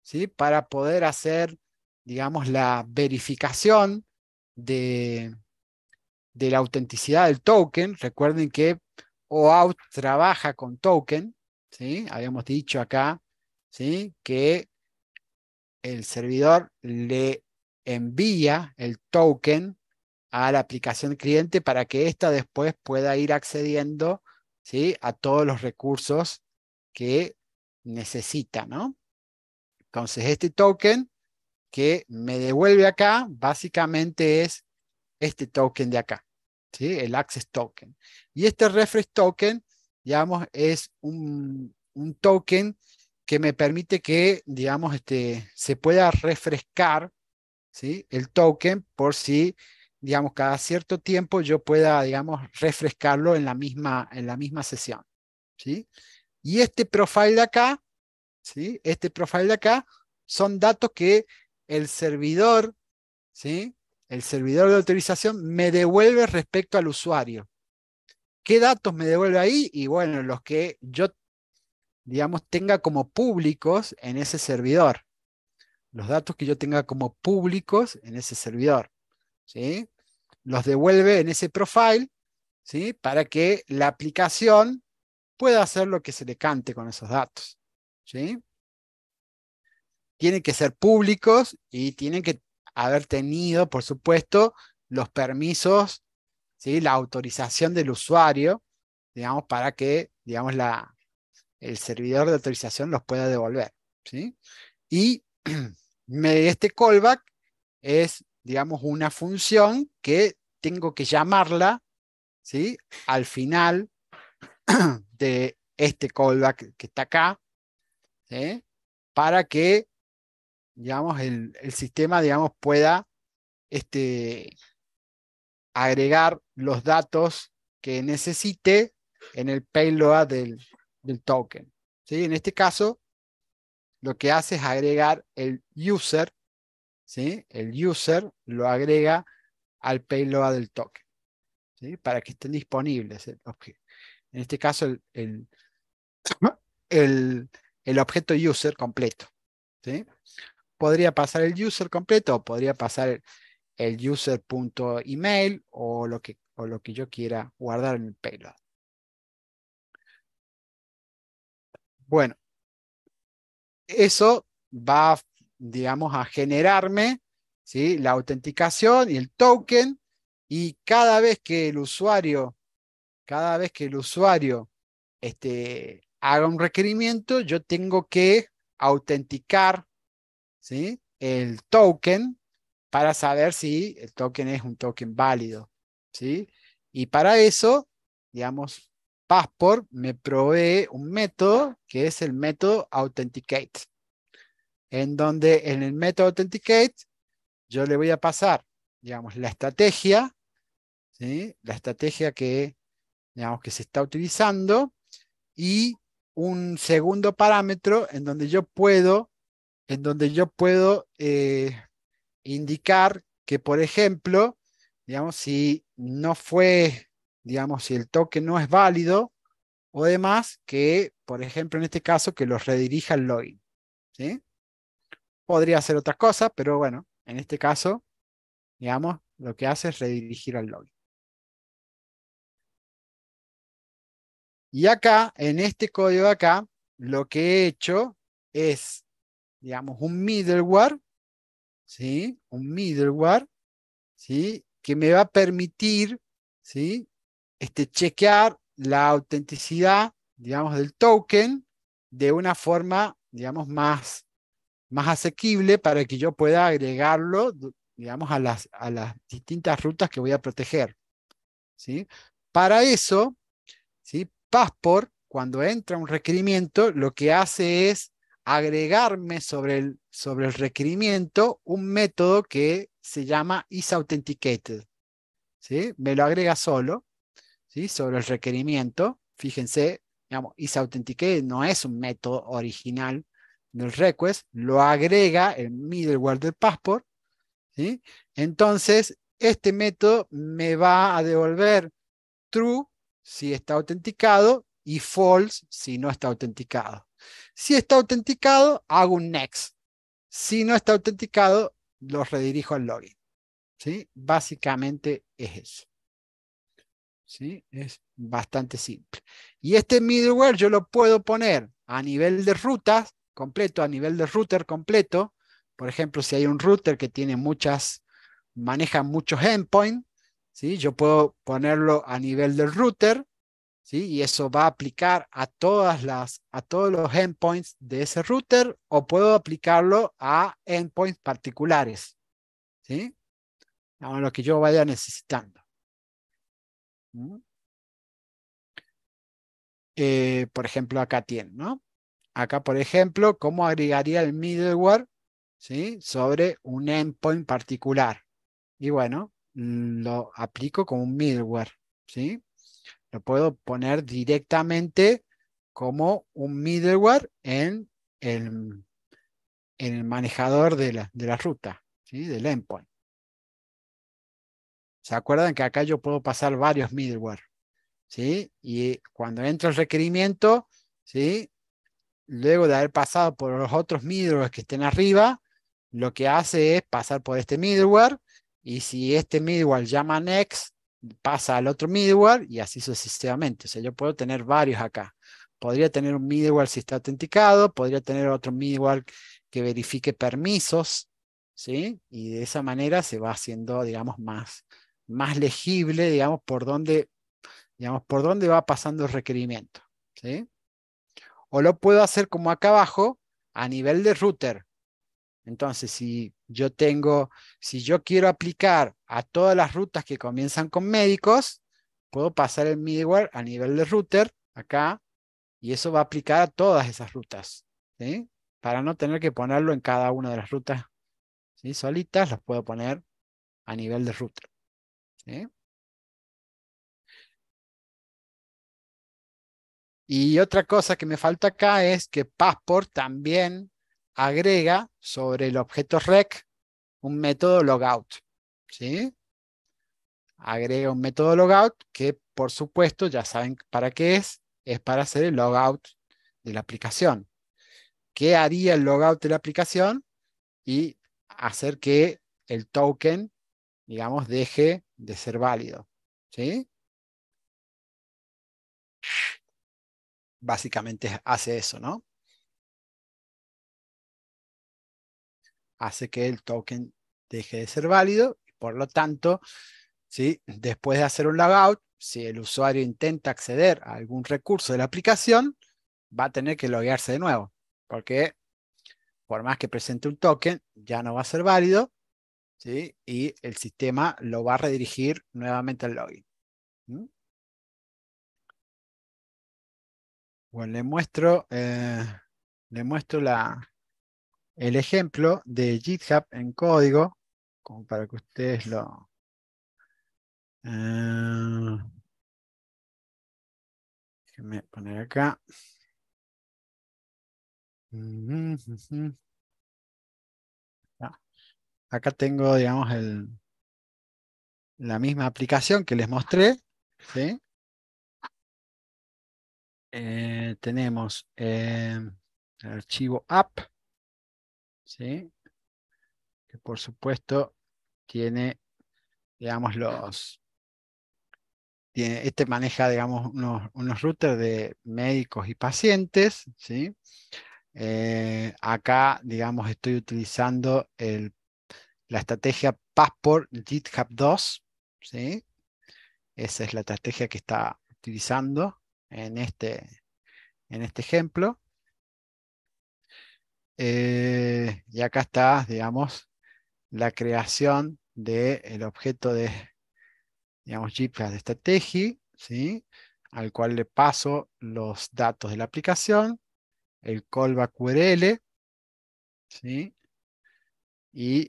¿sí? Para poder hacer, digamos, la verificación, de, de la autenticidad del token. Recuerden que OAuth trabaja con token, ¿sí? Habíamos dicho acá, ¿sí? Que el servidor le envía el token a la aplicación cliente para que ésta después pueda ir accediendo ¿sí? a todos los recursos que necesita. ¿no? Entonces, este token que me devuelve acá básicamente es este token de acá, ¿sí? el access token. Y este refresh token, digamos, es un, token que me permite que, digamos, este, se pueda refrescar ¿sí? el token por si, digamos, cada cierto tiempo yo pueda, digamos, refrescarlo en la misma, en la misma sesión. ¿sí? Y este profile de acá, ¿sí? este profile de acá, son datos que el servidor, ¿sí? el servidor de autorización me devuelve respecto al usuario. ¿Qué datos me devuelve ahí? Y bueno, los que yo, digamos, tenga como públicos en ese servidor. Los datos que yo tenga como públicos en ese servidor. ¿sí? Los devuelve en ese profile ¿sí? para que la aplicación pueda hacer lo que se le cante con esos datos. ¿sí? tienen que ser públicos y tienen que haber tenido, por supuesto, los permisos, la autorización del usuario, digamos, para que digamos, la, el servidor de autorización los pueda devolver. ¿sí? Y <clears throat> este callback es, digamos, una función que tengo que llamarla ¿sí? al final <clears throat> de este callback que está acá, ¿sí? para que digamos, el, sistema, digamos, pueda este, agregar los datos que necesite en el payload del, del token. ¿sí? En este caso, lo que hace es agregar el user, ¿sí? el user lo agrega al payload del token, ¿sí? para que estén disponibles. El objeto. En este caso, el, el, el, el objeto user completo. ¿sí? podría pasar el user completo, o podría pasar el user.email o, lo que, o lo que yo quiera guardar en el payload. Bueno, eso va, digamos, a generarme ¿sí? la autenticación y el token y cada vez que el usuario, cada vez que el usuario este, haga un requerimiento, yo tengo que autenticar el token para saber si el token es un token válido. Y para eso, digamos, Passport me provee un método que es el método Authenticate, en donde en el método Authenticate yo le voy a pasar, digamos, la estrategia, la estrategia que, digamos, que se está utilizando y un segundo parámetro en donde yo puedo en donde yo puedo eh, indicar que, por ejemplo, digamos, si no fue, digamos, si el toque no es válido o demás, que, por ejemplo, en este caso, que los redirija al login. Podría hacer otra cosa, pero bueno, en este caso, digamos, lo que hace es redirigir al login. Y acá, en este código de acá, lo que he hecho es digamos, un middleware, ¿sí? Un middleware, ¿sí? Que me va a permitir, ¿sí? Este, chequear la autenticidad, digamos, del token de una forma, digamos, más, más asequible para que yo pueda agregarlo, digamos, a las, a las distintas rutas que voy a proteger. ¿sí? Para eso, ¿sí? Passport, cuando entra un requerimiento, lo que hace es agregarme sobre el, sobre el requerimiento un método que se llama isAuthenticated. ¿sí? Me lo agrega solo ¿sí? sobre el requerimiento. Fíjense, digamos, isAuthenticated no es un método original del request, lo agrega el middleware del passport. Entonces, este método me va a devolver true si está autenticado y false si no está autenticado. Si está autenticado, hago un next. Si no está autenticado, Lo redirijo al login. ¿Sí? Básicamente es eso. ¿Sí? Es bastante simple. Y este middleware yo lo puedo poner a nivel de rutas completo, a nivel de router completo. Por ejemplo, si hay un router que tiene muchas, maneja muchos endpoints, ¿sí? yo puedo ponerlo a nivel del router ¿sí? Y eso va a aplicar a, todas las, a todos los endpoints de ese router o puedo aplicarlo a endpoints particulares, ¿sí? A lo que yo vaya necesitando. ¿Mm? Eh, por ejemplo, acá tiene, ¿no? Acá, por ejemplo, cómo agregaría el middleware ¿sí? sobre un endpoint particular. Y bueno, mm, lo aplico como un middleware. ¿sí? lo puedo poner directamente como un middleware en el, manejador de la, ruta, del endpoint. ¿Se acuerdan que acá yo puedo pasar varios middleware? ¿sí? Y cuando entra el requerimiento, ¿sí? luego de haber pasado por los otros middleware que estén arriba, lo que hace es pasar por este middleware y si este middleware llama next, pasa al otro middleware y así sucesivamente. O sea, yo puedo tener varios acá. Podría tener un middleware si está autenticado, podría tener otro middleware que verifique permisos, ¿sí? Y de esa manera se va haciendo, digamos, más, más legible, digamos, por dónde, digamos, por dónde va pasando el requerimiento, ¿sí? O lo puedo hacer como acá abajo, a nivel de router. Entonces, si yo tengo, si yo quiero aplicar a todas las rutas que comienzan con médicos, puedo pasar el middleware a nivel de router acá y eso va a aplicar a todas esas rutas, Para no tener que ponerlo en cada una de las rutas, ¿sí? Solitas las puedo poner a nivel de router, Y otra cosa que me falta acá es que Passport también agrega sobre el objeto rec un método logout. ¿sí? Agrega un método logout que, por supuesto, ya saben para qué es. Es para hacer el logout de la aplicación. ¿Qué haría el logout de la aplicación? Y hacer que el token, digamos, deje de ser válido. ¿Sí? Básicamente hace eso, ¿no? hace que el token deje de ser válido. por lo tanto, después de hacer un logout, si el usuario intenta acceder a algún recurso de la aplicación, va a tener que loguearse de nuevo, porque por más que presente un token, ya no va a ser válido y el sistema lo va a redirigir nuevamente al login. Bueno, le muestro, eh, le muestro la, el ejemplo de GitHub en código, como para que ustedes lo... Eh, déjenme poner acá. Mm, mm, mm. Ah, acá tengo, digamos, el, la misma aplicación que les mostré. ¿sí? Eh, tenemos eh, el archivo app. ¿sí? que por supuesto tiene, digamos, los... Tiene, este maneja, digamos, unos, routers de médicos y pacientes, ¿sí? Eh, acá, digamos, estoy utilizando la estrategia Passport GitHub 2, ¿sí? Esa es la estrategia que está utilizando en este, en este ejemplo. Eh, y acá está, digamos, la creación del objeto de, digamos, GPS de estrategia ¿sí? al cual le paso los datos de la aplicación, el callback URL, y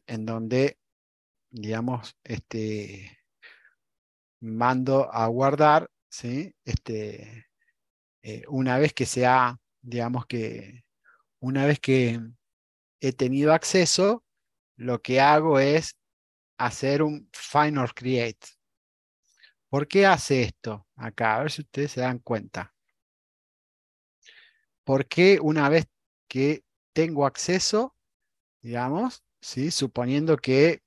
en donde, digamos, este, mando a guardar, este, eh, una vez que sea, digamos, que una vez que he tenido acceso, lo que hago es hacer un Final create. ¿Por qué hace esto acá? A ver si ustedes se dan cuenta. ¿Por qué una vez que tengo acceso, digamos, ¿sí? suponiendo que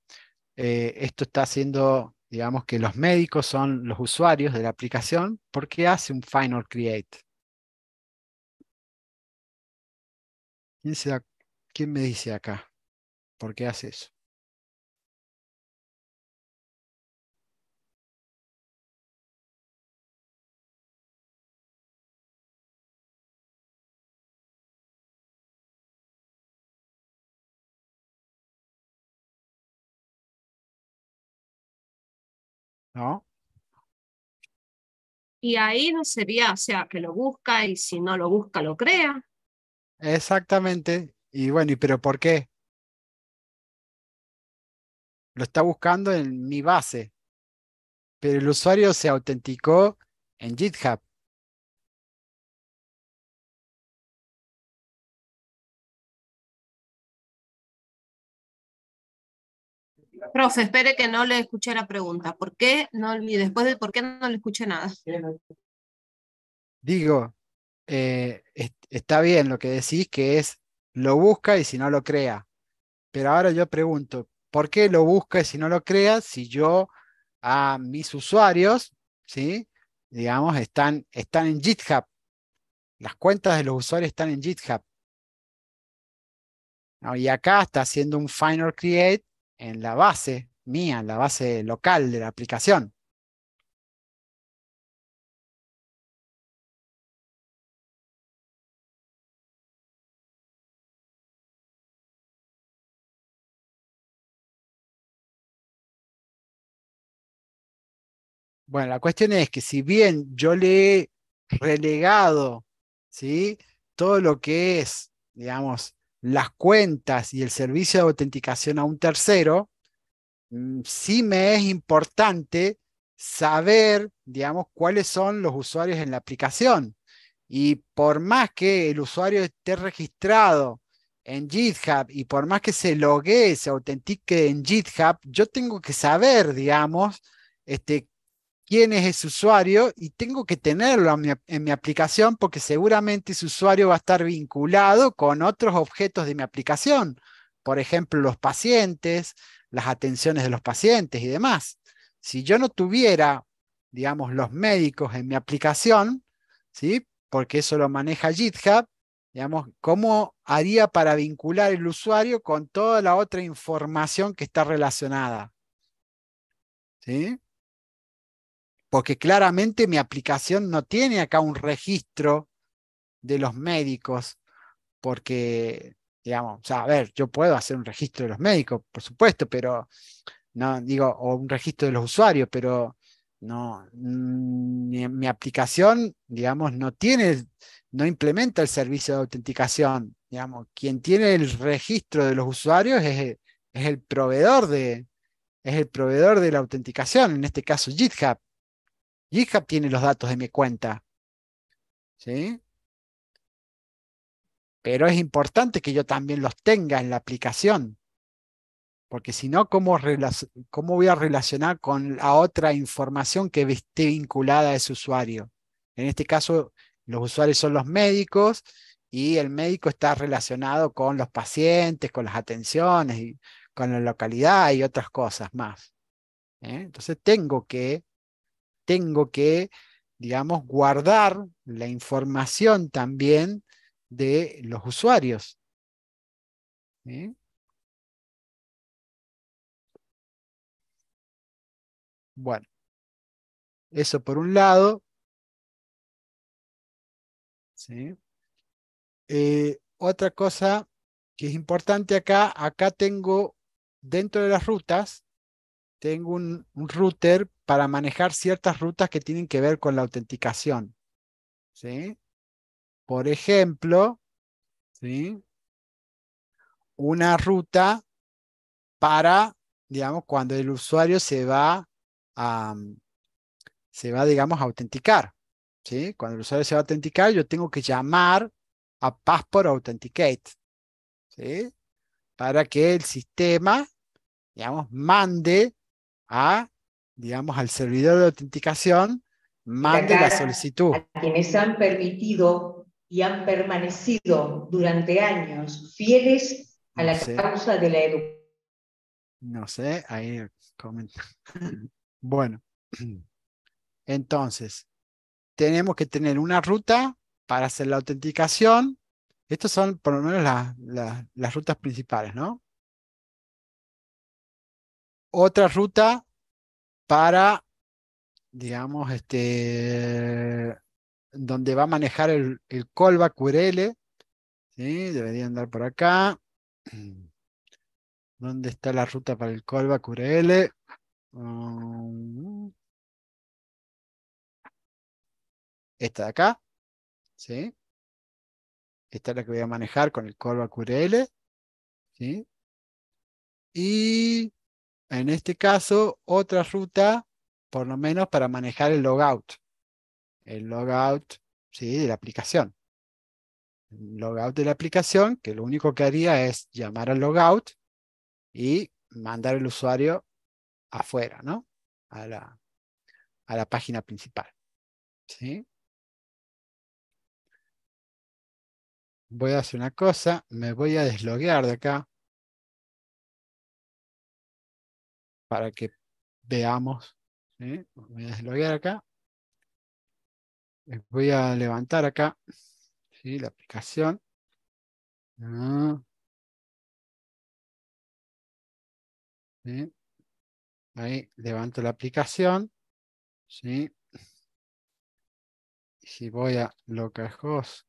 eh, esto está haciendo, digamos, que los médicos son los usuarios de la aplicación, ¿por qué hace un Final create? ¿Quién, me dice acá? ¿Por qué hace eso? ¿No? Y ahí no sería, o sea, que lo busca y si no lo busca, lo crea. Exactamente. Y bueno, ¿y pero por qué? Lo está buscando en mi base. Pero el usuario se autenticó en GitHub. Profe, espere que no le escuché la pregunta. ¿Por qué no después de por qué no le escuché nada? Digo, eh, está bien lo que decís, que es lo busca y si no lo crea. Pero ahora yo pregunto, ¿por qué lo busca y si no lo crea si yo a mis usuarios, ¿sí? digamos, están, están en GitHub? Las cuentas de los usuarios están en GitHub. Y acá está haciendo un final create en la base mía, en la base local de la aplicación. Bueno, la cuestión es que si bien yo le he relegado ¿sí? todo lo que es, digamos, las cuentas y el servicio de autenticación a un tercero, mm, sí me es importante saber, digamos, cuáles son los usuarios en la aplicación. Y por más que el usuario esté registrado en GitHub y por más que se logue, se autentique en GitHub, yo tengo que saber, digamos, este, quién es ese usuario y tengo que tenerlo en mi, aplicación porque seguramente ese usuario va a estar vinculado con otros objetos de mi aplicación, por ejemplo, los pacientes, las atenciones de los pacientes y demás. Si yo no tuviera, digamos, los médicos en mi aplicación, ¿sí? porque eso lo maneja GitHub, digamos, ¿cómo haría para vincular el usuario con toda la otra información que está relacionada? ¿Sí? porque claramente mi aplicación no tiene acá un registro de los médicos, porque, digamos, a ver, yo puedo hacer un registro de los médicos, por supuesto, pero no digo, o un registro de los usuarios, pero no, mi, aplicación, digamos, no tiene, no implementa el servicio de autenticación. Digamos, quien tiene el registro de los usuarios es, es el proveedor de, es el proveedor de la autenticación, en este caso GitHub. GitHub tiene los datos de mi cuenta. ¿Sí? Pero es importante que yo también los tenga en la aplicación. Porque si no, ¿cómo, voy a relacionar con la otra información que esté vinculada a ese usuario? En este caso, los usuarios son los médicos y el médico está relacionado con los pacientes, con las atenciones, y con la localidad y otras cosas más. ¿eh? Entonces tengo que tengo que, digamos, guardar la información también de los usuarios. Bueno, eso por un lado. ¿Sí? Eh, otra cosa que es importante acá, acá tengo dentro de las rutas, tengo un, un router para manejar ciertas rutas que tienen que ver con la autenticación. ¿sí? Por ejemplo, ¿sí? una ruta para, digamos, cuando el usuario se va a, mm, se va, digamos, a autenticar. ¿sí? Cuando el usuario se va a autenticar, yo tengo que llamar a Passport Authenticate ¿sí? para que el sistema, digamos, mande a digamos, al servidor de autenticación, mande la solicitud. A quienes han permitido y han permanecido durante años fieles a la causa de la educación. No sé, ahí comenta. <laughs> Bueno, <clears throat> entonces, tenemos que tener una ruta para hacer la autenticación. Estas son por lo menos las rutas principales, ¿no? Otra ruta para, digamos, este, donde va a manejar el, el callback URL. ¿sí? Debería andar por acá. <clears throat> ¿Dónde está la ruta para el callback URL? Um, esta de acá. ¿sí? Esta es la que voy a manejar con el callback URL. ¿sí? Y en este caso, otra ruta, por lo menos para manejar el logout. El logout de la aplicación. El logout de la aplicación, que lo único que haría es llamar al logout y mandar el usuario afuera, ¿no? A la, a la página principal. ¿sí? Voy a hacer una cosa, me voy a desloguear de acá. para que veamos. Voy a desloguear acá. Voy a levantar acá la aplicación. Ah. Ahí levanto la aplicación. ¿sí? Si voy a localhost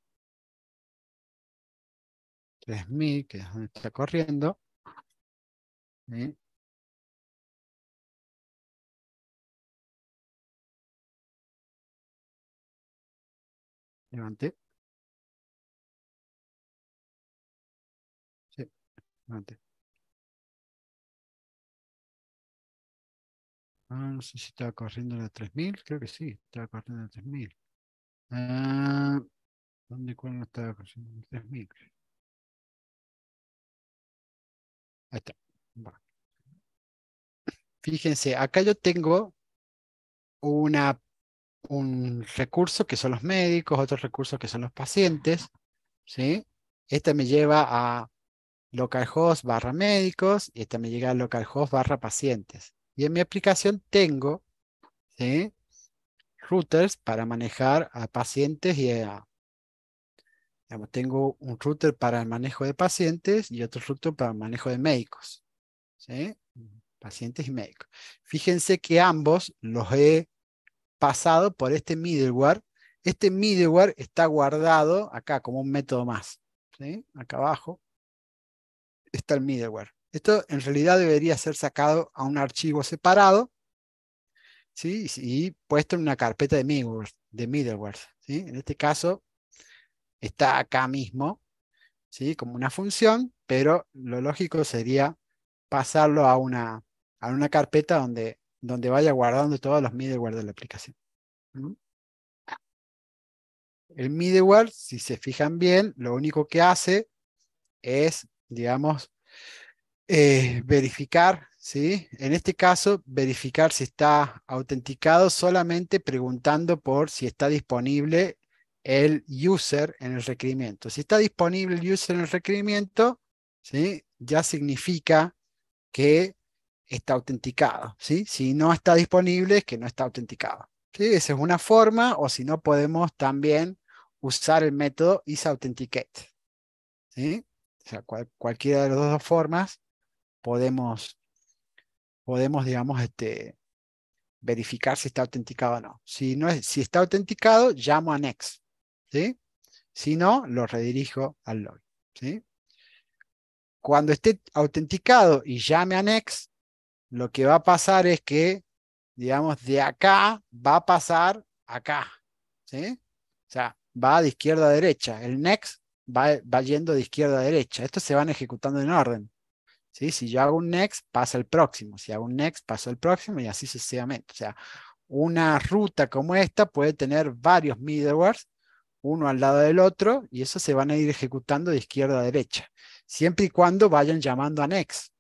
3000, que es donde está corriendo, Levante. Sí, levante. Ah, no sé si estaba corriendo la 3000, creo que sí, estaba corriendo de 3000. Ah, ¿Dónde cuál no estaba corriendo 3000? Ahí está. Fíjense, acá yo tengo una un recurso que son los médicos, Otro recurso que son los pacientes, ¿sí? Este me lleva a localhost barra médicos y esta me lleva a localhost barra pacientes. Y en mi aplicación tengo ¿sí? routers para manejar a pacientes y a... Digamos, tengo un router para el manejo de pacientes y otro router para el manejo de médicos. ¿sí? Pacientes y médicos. Fíjense que ambos los he pasado por este middleware. Este middleware está guardado acá como un método más. Acá abajo está el middleware. Esto en realidad debería ser sacado a un archivo separado ¿sí? y puesto en una carpeta de middleware. En este caso está acá mismo ¿sí? como una función, pero lo lógico sería pasarlo a una, a una carpeta donde donde vaya guardando todos los middleware de la aplicación. El middleware, si se fijan bien, lo único que hace es, digamos, eh, verificar, ¿sí? En este caso, verificar si está autenticado solamente preguntando por si está disponible el user en el requerimiento. Si está disponible el user en el requerimiento, ¿sí? ya significa que está autenticado. ¿sí? Si no está disponible, es que no está autenticado. ¿sí? Esa es una forma, o si no, podemos también usar el método isAuthenticate ¿sí? O sea, cualquiera de las dos formas podemos, podemos digamos, este, verificar si está autenticado o no. Si, no es, si está autenticado, llamo a Next. ¿sí? Si no, lo redirijo al log ¿sí? Cuando esté autenticado y llame a Next, lo que va a pasar es que, digamos, de acá va a pasar acá. O sea, va de izquierda a derecha. El next va, yendo de izquierda a derecha. Estos se van ejecutando en orden. ¿sí? Si yo hago un next, pasa el próximo. Si hago un next, Pasa el próximo y así sucesivamente. O sea, una ruta como esta puede tener varios middlewares, uno al lado del otro, y eso se van a ir ejecutando de izquierda a derecha, siempre y cuando vayan llamando a next.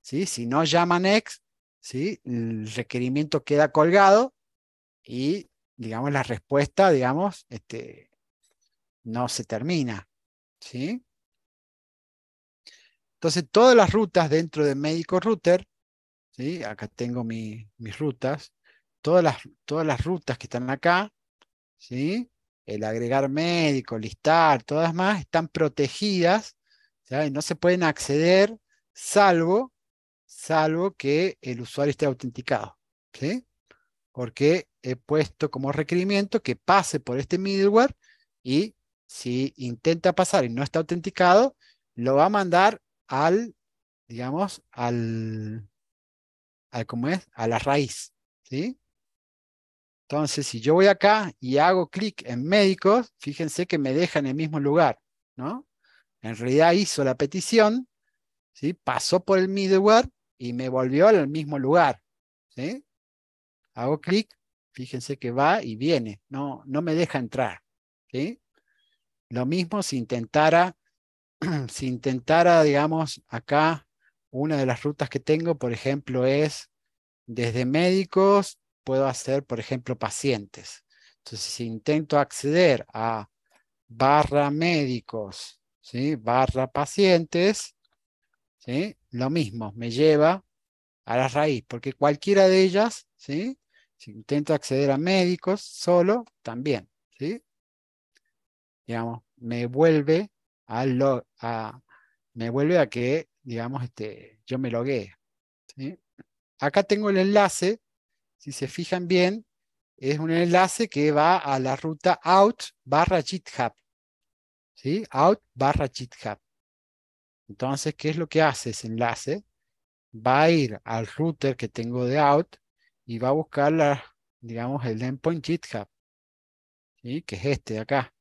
¿sí? Si no llaman next, ¿sí? El requerimiento queda colgado y, digamos, la respuesta, digamos, este, no se termina, ¿sí? Entonces, todas las rutas dentro de Médico Router, ¿sí? acá tengo mis rutas, todas las, todas las rutas que están acá, ¿sí? el agregar médico, listar, todas más, están protegidas y no se pueden acceder salvo salvo que el usuario esté autenticado. Porque he puesto como requerimiento que pase por este middleware y si intenta pasar y no está autenticado, lo va a mandar al, digamos, al, ¿cómo es? A la raíz, ¿sí? Entonces, si yo voy acá y hago clic en médicos, fíjense que me deja en el mismo lugar, ¿no? En realidad hizo la petición, ¿sí? Pasó por el middleware y me volvió al mismo lugar. Hago clic, fíjense que va y viene, no, me deja entrar. Lo mismo si intentara, <clears throat> si intentara, digamos, acá, una de las rutas que tengo, por ejemplo, es desde médicos, puedo hacer, por ejemplo, pacientes. Entonces, si intento acceder a barra médicos, ¿sí? barra pacientes, lo mismo, me lleva a la raíz, porque cualquiera de ellas, Si intento acceder a médicos solo, también, Digamos, me vuelve a, lo, a, me vuelve a que, digamos, este, yo me loguee. Acá tengo el enlace, si se fijan bien, es un enlace que va a la ruta out barra GitHub. ¿sí? Out barra GitHub. Entonces, ¿qué es lo que hace ese enlace? Va a ir al router que tengo de out y va a buscar, digamos, el endpoint GitHub, ¿sí? que es este de acá.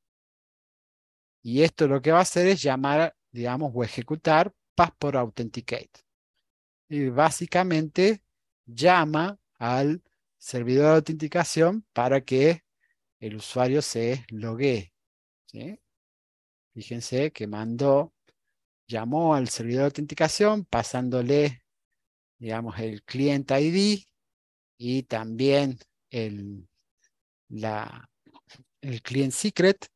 Y esto lo que va a hacer es llamar, digamos, o ejecutar Passport Authenticate. Y básicamente llama al servidor de autenticación para que el usuario se logue ¿sí? Fíjense que mandó llamó al servidor de autenticación pasándole, digamos, el client ID y también el, client secret,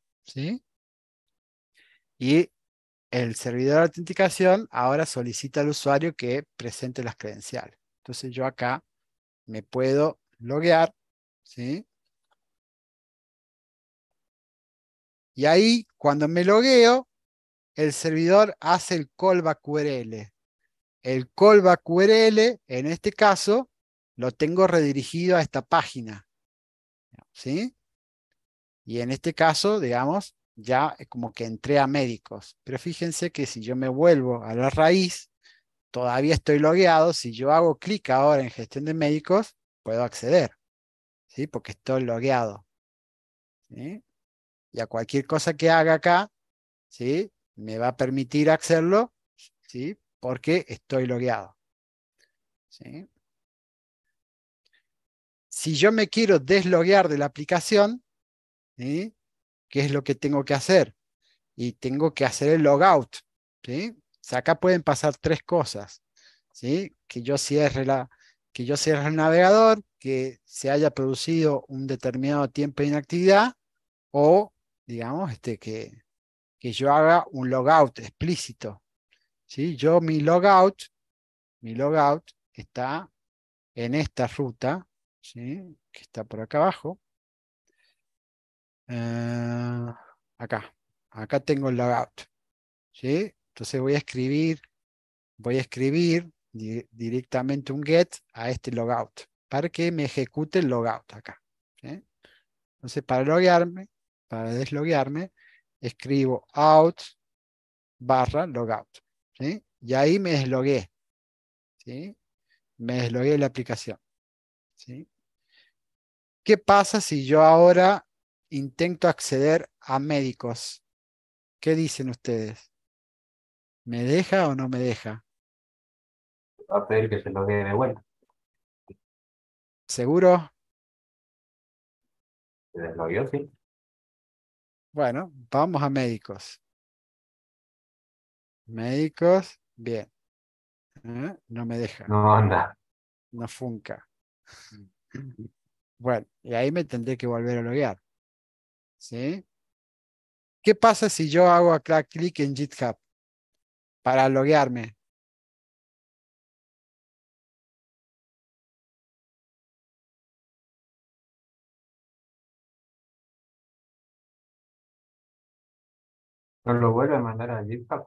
Y el servidor de autenticación ahora solicita al usuario que presente las credenciales. Entonces yo acá me puedo loguear, ¿sí? Y ahí, cuando me logueo, el servidor hace el callback URL. El callback URL, en este caso, lo tengo redirigido a esta página. ¿Sí? Y en este caso, digamos, ya como que entré a médicos. Pero fíjense que si yo me vuelvo a la raíz, todavía estoy logueado. Si yo hago clic ahora en gestión de médicos, puedo acceder. ¿Sí? Porque estoy logueado. ¿Sí? Y a cualquier cosa que haga acá, ¿sí? me va a permitir hacerlo, ¿sí? Porque estoy logueado. ¿sí? Si yo me quiero desloguear de la aplicación, ¿qué es lo que tengo que hacer? Y tengo que hacer el logout. ¿sí? acá pueden pasar tres cosas. ¿sí? Que yo cierre la, que yo cierre el navegador, que se haya producido un determinado tiempo de inactividad o, digamos, este, que, que yo haga un logout explícito. ¿sí? Yo mi logout, mi logout está en esta ruta, que está por acá abajo. Eh, acá, acá tengo el logout. ¿sí? Entonces voy a escribir, voy a escribir directamente un get a este logout para que me ejecute el logout acá. Entonces para loguearme, para desloguearme, escribo out barra logout. Y ahí me deslogué. Me deslogué la aplicación. ¿Qué pasa si yo ahora intento acceder a médicos? ¿Qué dicen ustedes? ¿Me deja o no me deja? Va a pedir que se logue de vuelta. ¿Seguro? Se deslogueó, sí. Bueno, vamos a médicos. Médicos, bien. ¿Eh? No me deja. No anda. No funca. Bueno, y ahí me tendré que volver a loguear. ¿Sí? ¿Qué pasa si yo hago acá clic en GitHub para loguearme? ¿No lo vuelve a mandar a GitHub.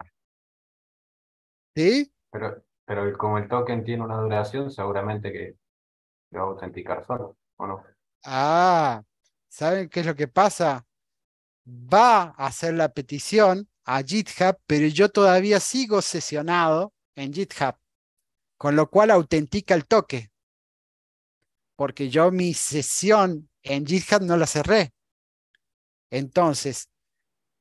¿Sí? Pero, pero como el token tiene una duración, seguramente que lo va a autenticar solo, ¿o no? Ah, ¿saben qué es lo que pasa? Va a hacer la petición a GitHub, pero yo todavía sigo sesionado en GitHub, con lo cual autentica el toque, porque yo mi sesión en GitHub no la cerré. Entonces,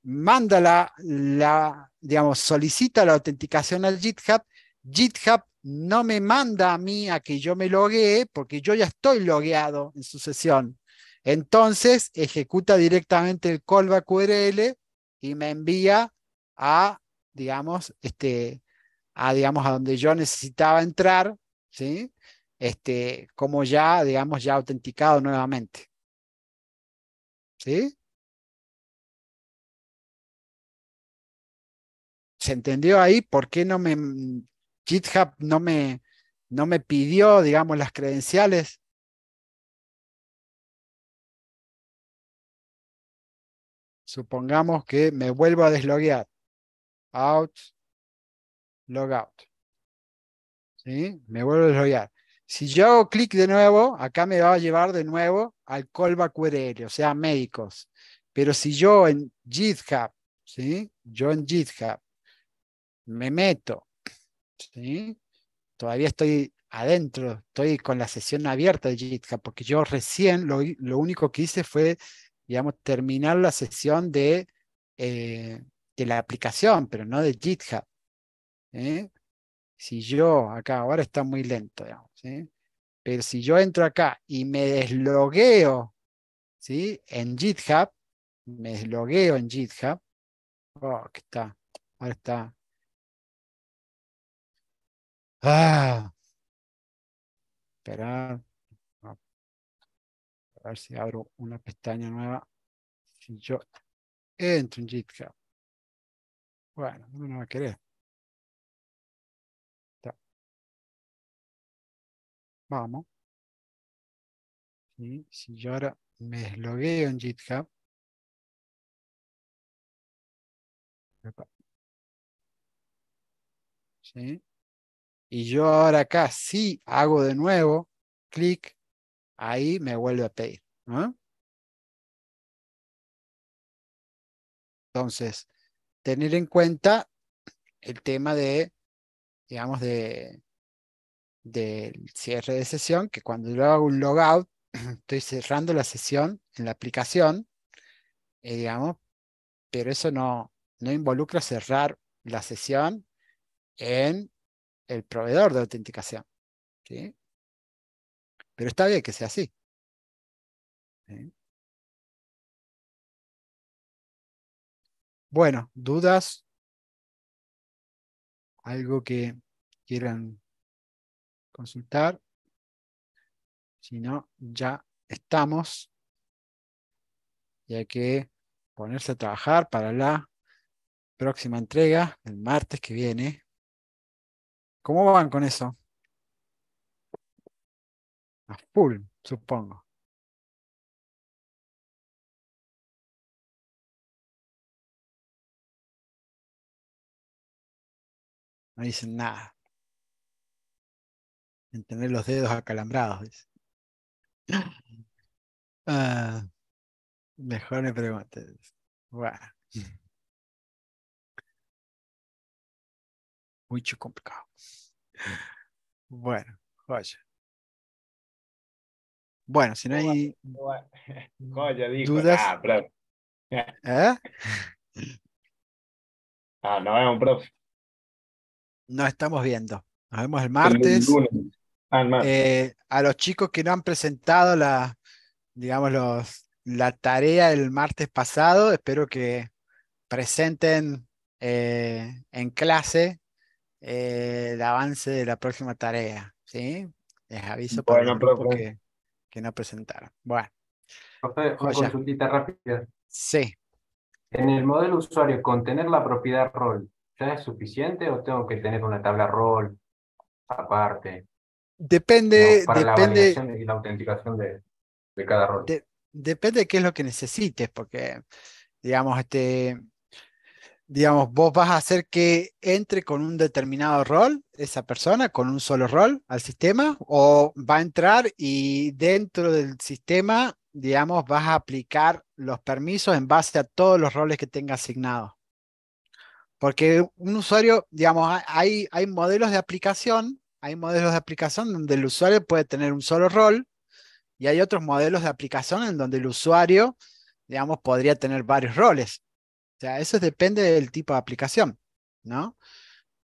manda la, digamos, solicita la autenticación al GitHub, GitHub no me manda a mí a que yo me loguee porque yo ya estoy logueado en su sesión. Entonces ejecuta directamente el callback URL y me envía a, digamos, este, a, digamos, a donde yo necesitaba entrar, ¿sí? Este, como ya, digamos, ya autenticado nuevamente. ¿Sí? se entendió ahí por qué no me GitHub no me, no me pidió, digamos, las credenciales. Supongamos que me vuelvo a desloguear. Out, logout. ¿Sí? Me vuelvo a desloguear. Si yo hago clic de nuevo, acá me va a llevar de nuevo al callback URL, o sea, médicos. Pero si yo en GitHub, ¿sí? Yo en GitHub me meto, ¿sí? todavía estoy adentro, estoy con la sesión abierta de GitHub, porque yo recién lo, único que hice fue, digamos, terminar la sesión de, eh, de la aplicación, pero no de GitHub. Si yo acá, ahora está muy lento, digamos, ¿sí? pero si yo entro acá y me deslogueo ¿sí? en GitHub, me deslogueo en GitHub, oh, está, ahora está Ah, esperar. A ver si abro una pestaña nueva. Si yo entro en GitHub. Bueno, no me va a querer. Vamos. Si yo ahora me logueo en GitHub. ¿Sí? y yo ahora acá sí hago de nuevo, clic, ahí me vuelve a pedir. Entonces, tener en cuenta el tema de, digamos, de del cierre de sesión, que cuando yo hago un logout, <clears throat> estoy cerrando la sesión en la aplicación, eh, digamos, pero eso no, no involucra cerrar la sesión en el proveedor de autenticación. Pero está bien que sea así. Bueno, dudas, algo que quieran consultar. Si no, ya estamos. Y hay que ponerse a trabajar para la próxima entrega, el martes que viene. ¿Cómo van con eso? A full, supongo. No dicen nada. En tener los dedos acalambrados. Dice. Ah, mejor me preguntes. Bueno. Mm. Mucho complicado. Bueno, vaya. Bueno, si no hay <laughs> dudas. Ah, <laughs> ¿Eh? Ah, no profe. No estamos viendo. Nos vemos el martes. Ah, eh, a los chicos que no han presentado la, digamos, los, la tarea del martes pasado, espero que presenten eh, en clase el eh, avance de la próxima tarea, ¿sí? Les aviso que, no presentaron. Bueno. una consultita rápida. Sí. En el modelo usuario, contener la propiedad rol, ¿ya es suficiente o tengo que tener una tabla rol aparte? Depende, depende. La y la autenticación de, cada rol. depende de qué es lo que necesites, porque, digamos, este, digamos, vos vas a hacer que entre con un determinado rol esa persona, con un solo rol al sistema, o va a entrar y dentro del sistema, digamos, vas a aplicar los permisos en base a todos los roles que tenga asignados. Porque un usuario, digamos, hay, hay modelos de aplicación, hay modelos de aplicación donde el usuario puede tener un solo rol y hay otros modelos de aplicación en donde el usuario, digamos, podría tener varios roles. O sea, eso depende del tipo de aplicación, ¿no?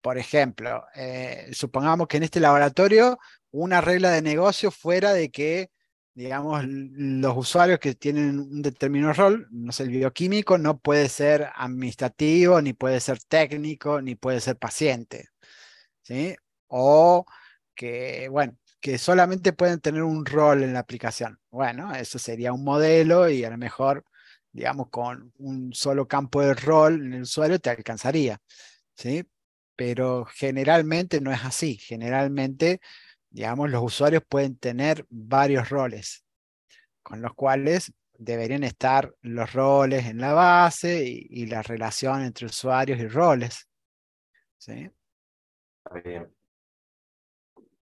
Por ejemplo, eh, supongamos que en este laboratorio una regla de negocio fuera de que, digamos, los usuarios que tienen un determinado rol, no sé, el bioquímico, no puede ser administrativo, ni puede ser técnico, ni puede ser paciente, ¿sí? O que, bueno, que solamente pueden tener un rol en la aplicación. Bueno, eso sería un modelo y a lo mejor digamos, con un solo campo de rol en el usuario te alcanzaría, ¿sí? Pero generalmente no es así. Generalmente, digamos, los usuarios pueden tener varios roles, con los cuales deberían estar los roles en la base y, la relación entre usuarios y roles. ¿sí?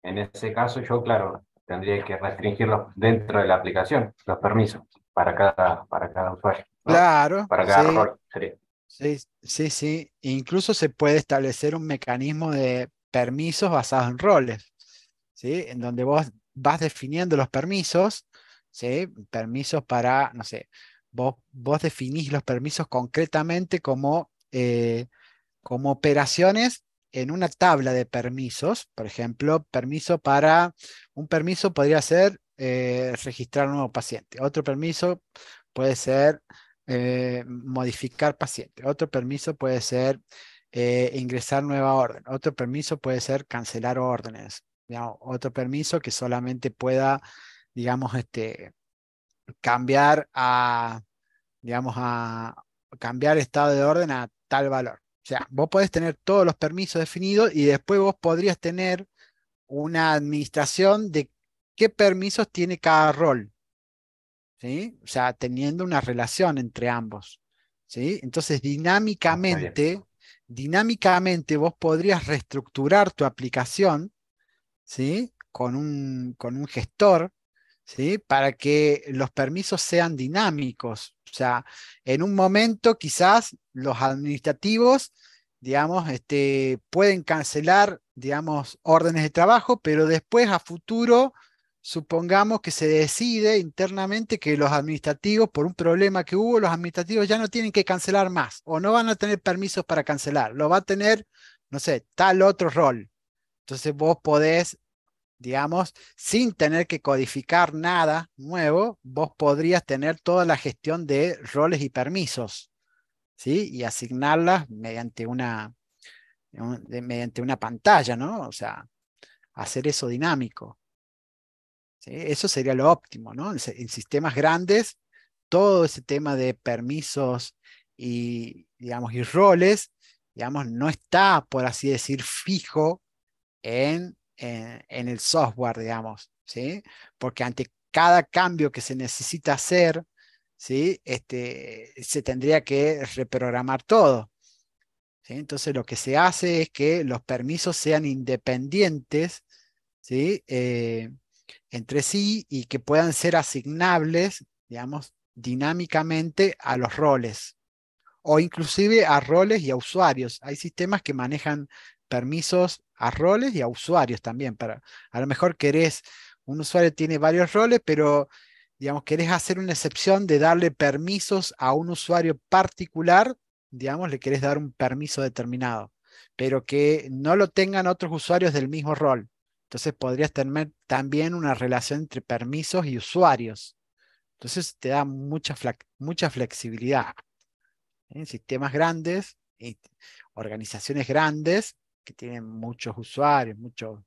En ese caso, yo, claro, tendría que restringirlos dentro de la aplicación, los permisos para cada, para cada usuario. Claro. Para cada rol Sí, sí, sí. Incluso se puede establecer un mecanismo de permisos basados en roles, ¿sí? En donde vos vas definiendo los permisos, ¿sí? Permisos para, no sé, vos, vos definís los permisos concretamente como, eh, como operaciones en una tabla de permisos, por ejemplo, permiso para, un permiso podría ser eh, registrar un nuevo paciente. Otro permiso puede ser eh, modificar paciente. Otro permiso puede ser eh, ingresar nueva orden. Otro permiso puede ser cancelar órdenes. otro permiso que solamente pueda, digamos, este, cambiar a, digamos, a cambiar estado de orden a tal valor. O sea, vos podés tener todos los permisos definidos y después vos podrías tener una administración de qué permisos tiene cada rol. ¿Sí? O sea, teniendo una relación entre ambos. ¿Sí? Entonces, dinámicamente, dinámicamente vos podrías reestructurar tu aplicación, ¿sí? Con un, con un gestor, ¿sí? Para que los permisos sean dinámicos. O sea, en un momento quizás los administrativos, digamos, este, pueden cancelar, digamos, órdenes de trabajo, pero después a futuro supongamos que se decide internamente que los administrativos, por un problema que hubo, los administrativos ya no tienen que cancelar más o no van a tener permisos para cancelar, lo va a tener, no sé, tal otro rol. Entonces vos podés, digamos, sin tener que codificar nada nuevo, vos podrías tener toda la gestión de roles y permisos, ¿sí? Y asignarlas mediante una, mediante una pantalla, ¿no? O sea, hacer eso dinámico. Eso sería lo óptimo, ¿no? En, sistemas grandes, todo ese tema de permisos y, digamos, y roles, digamos, no está, por así decir, fijo en, eh, en, el software, digamos, ¿sí? Porque ante cada cambio que se necesita hacer, ¿sí? Este, se tendría que reprogramar todo. ¿sí? Entonces lo que se hace es que los permisos sean independientes ¿sí? Eh, entre sí y que puedan ser asignables, digamos, dinámicamente a los roles o inclusive a roles y a usuarios. Hay sistemas que manejan permisos a roles y a usuarios también. Para, a lo mejor querés, un usuario tiene varios roles, pero digamos, querés hacer una excepción de darle permisos a un usuario particular, digamos, le querés dar un permiso determinado, pero que no lo tengan otros usuarios del mismo rol. Entonces podrías tener también una relación entre permisos y usuarios. Entonces te da mucha, mucha flexibilidad. En ¿eh? sistemas grandes, y organizaciones grandes que tienen muchos usuarios, muchos,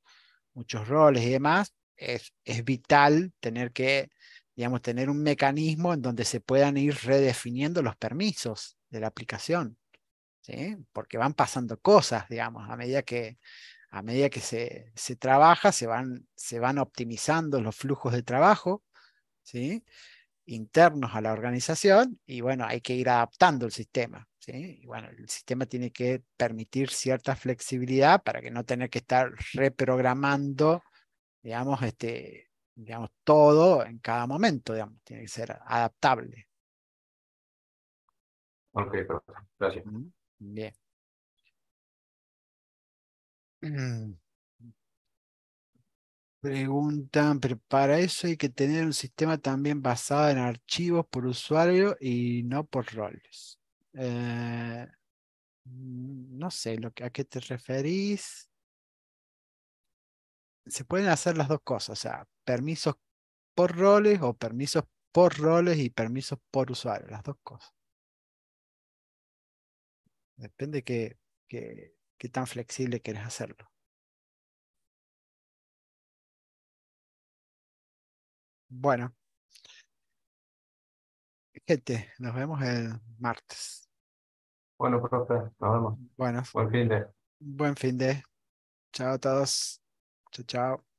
muchos roles y demás, es, vital tener que, digamos, tener un mecanismo en donde se puedan ir redefiniendo los permisos de la aplicación. ¿Sí? porque van pasando cosas, digamos, a medida que a medida que se, trabaja, se van, se van, optimizando los flujos de trabajo ¿sí? internos a la organización y bueno, hay que ir adaptando el sistema. ¿sí? bueno, el sistema tiene que permitir cierta flexibilidad para que no tener que estar reprogramando, digamos, este, digamos todo en cada momento, digamos, tiene que ser adaptable. Ok, Gracias. Bien. Mm. Preguntan, pero para eso hay que tener un sistema también basado en archivos por usuario y no por roles. Eh, mm, no sé a qué te referís. Se pueden hacer las dos cosas, o sea, permisos por roles o permisos por roles y permisos por usuario, las dos cosas. Depende que, que qué tan flexible quieres hacerlo. Bueno, gente, nos vemos el martes. Bueno, profe, nos vemos. Bueno, buen fin de. Buen fin de. Chao a todos. Chao, chao.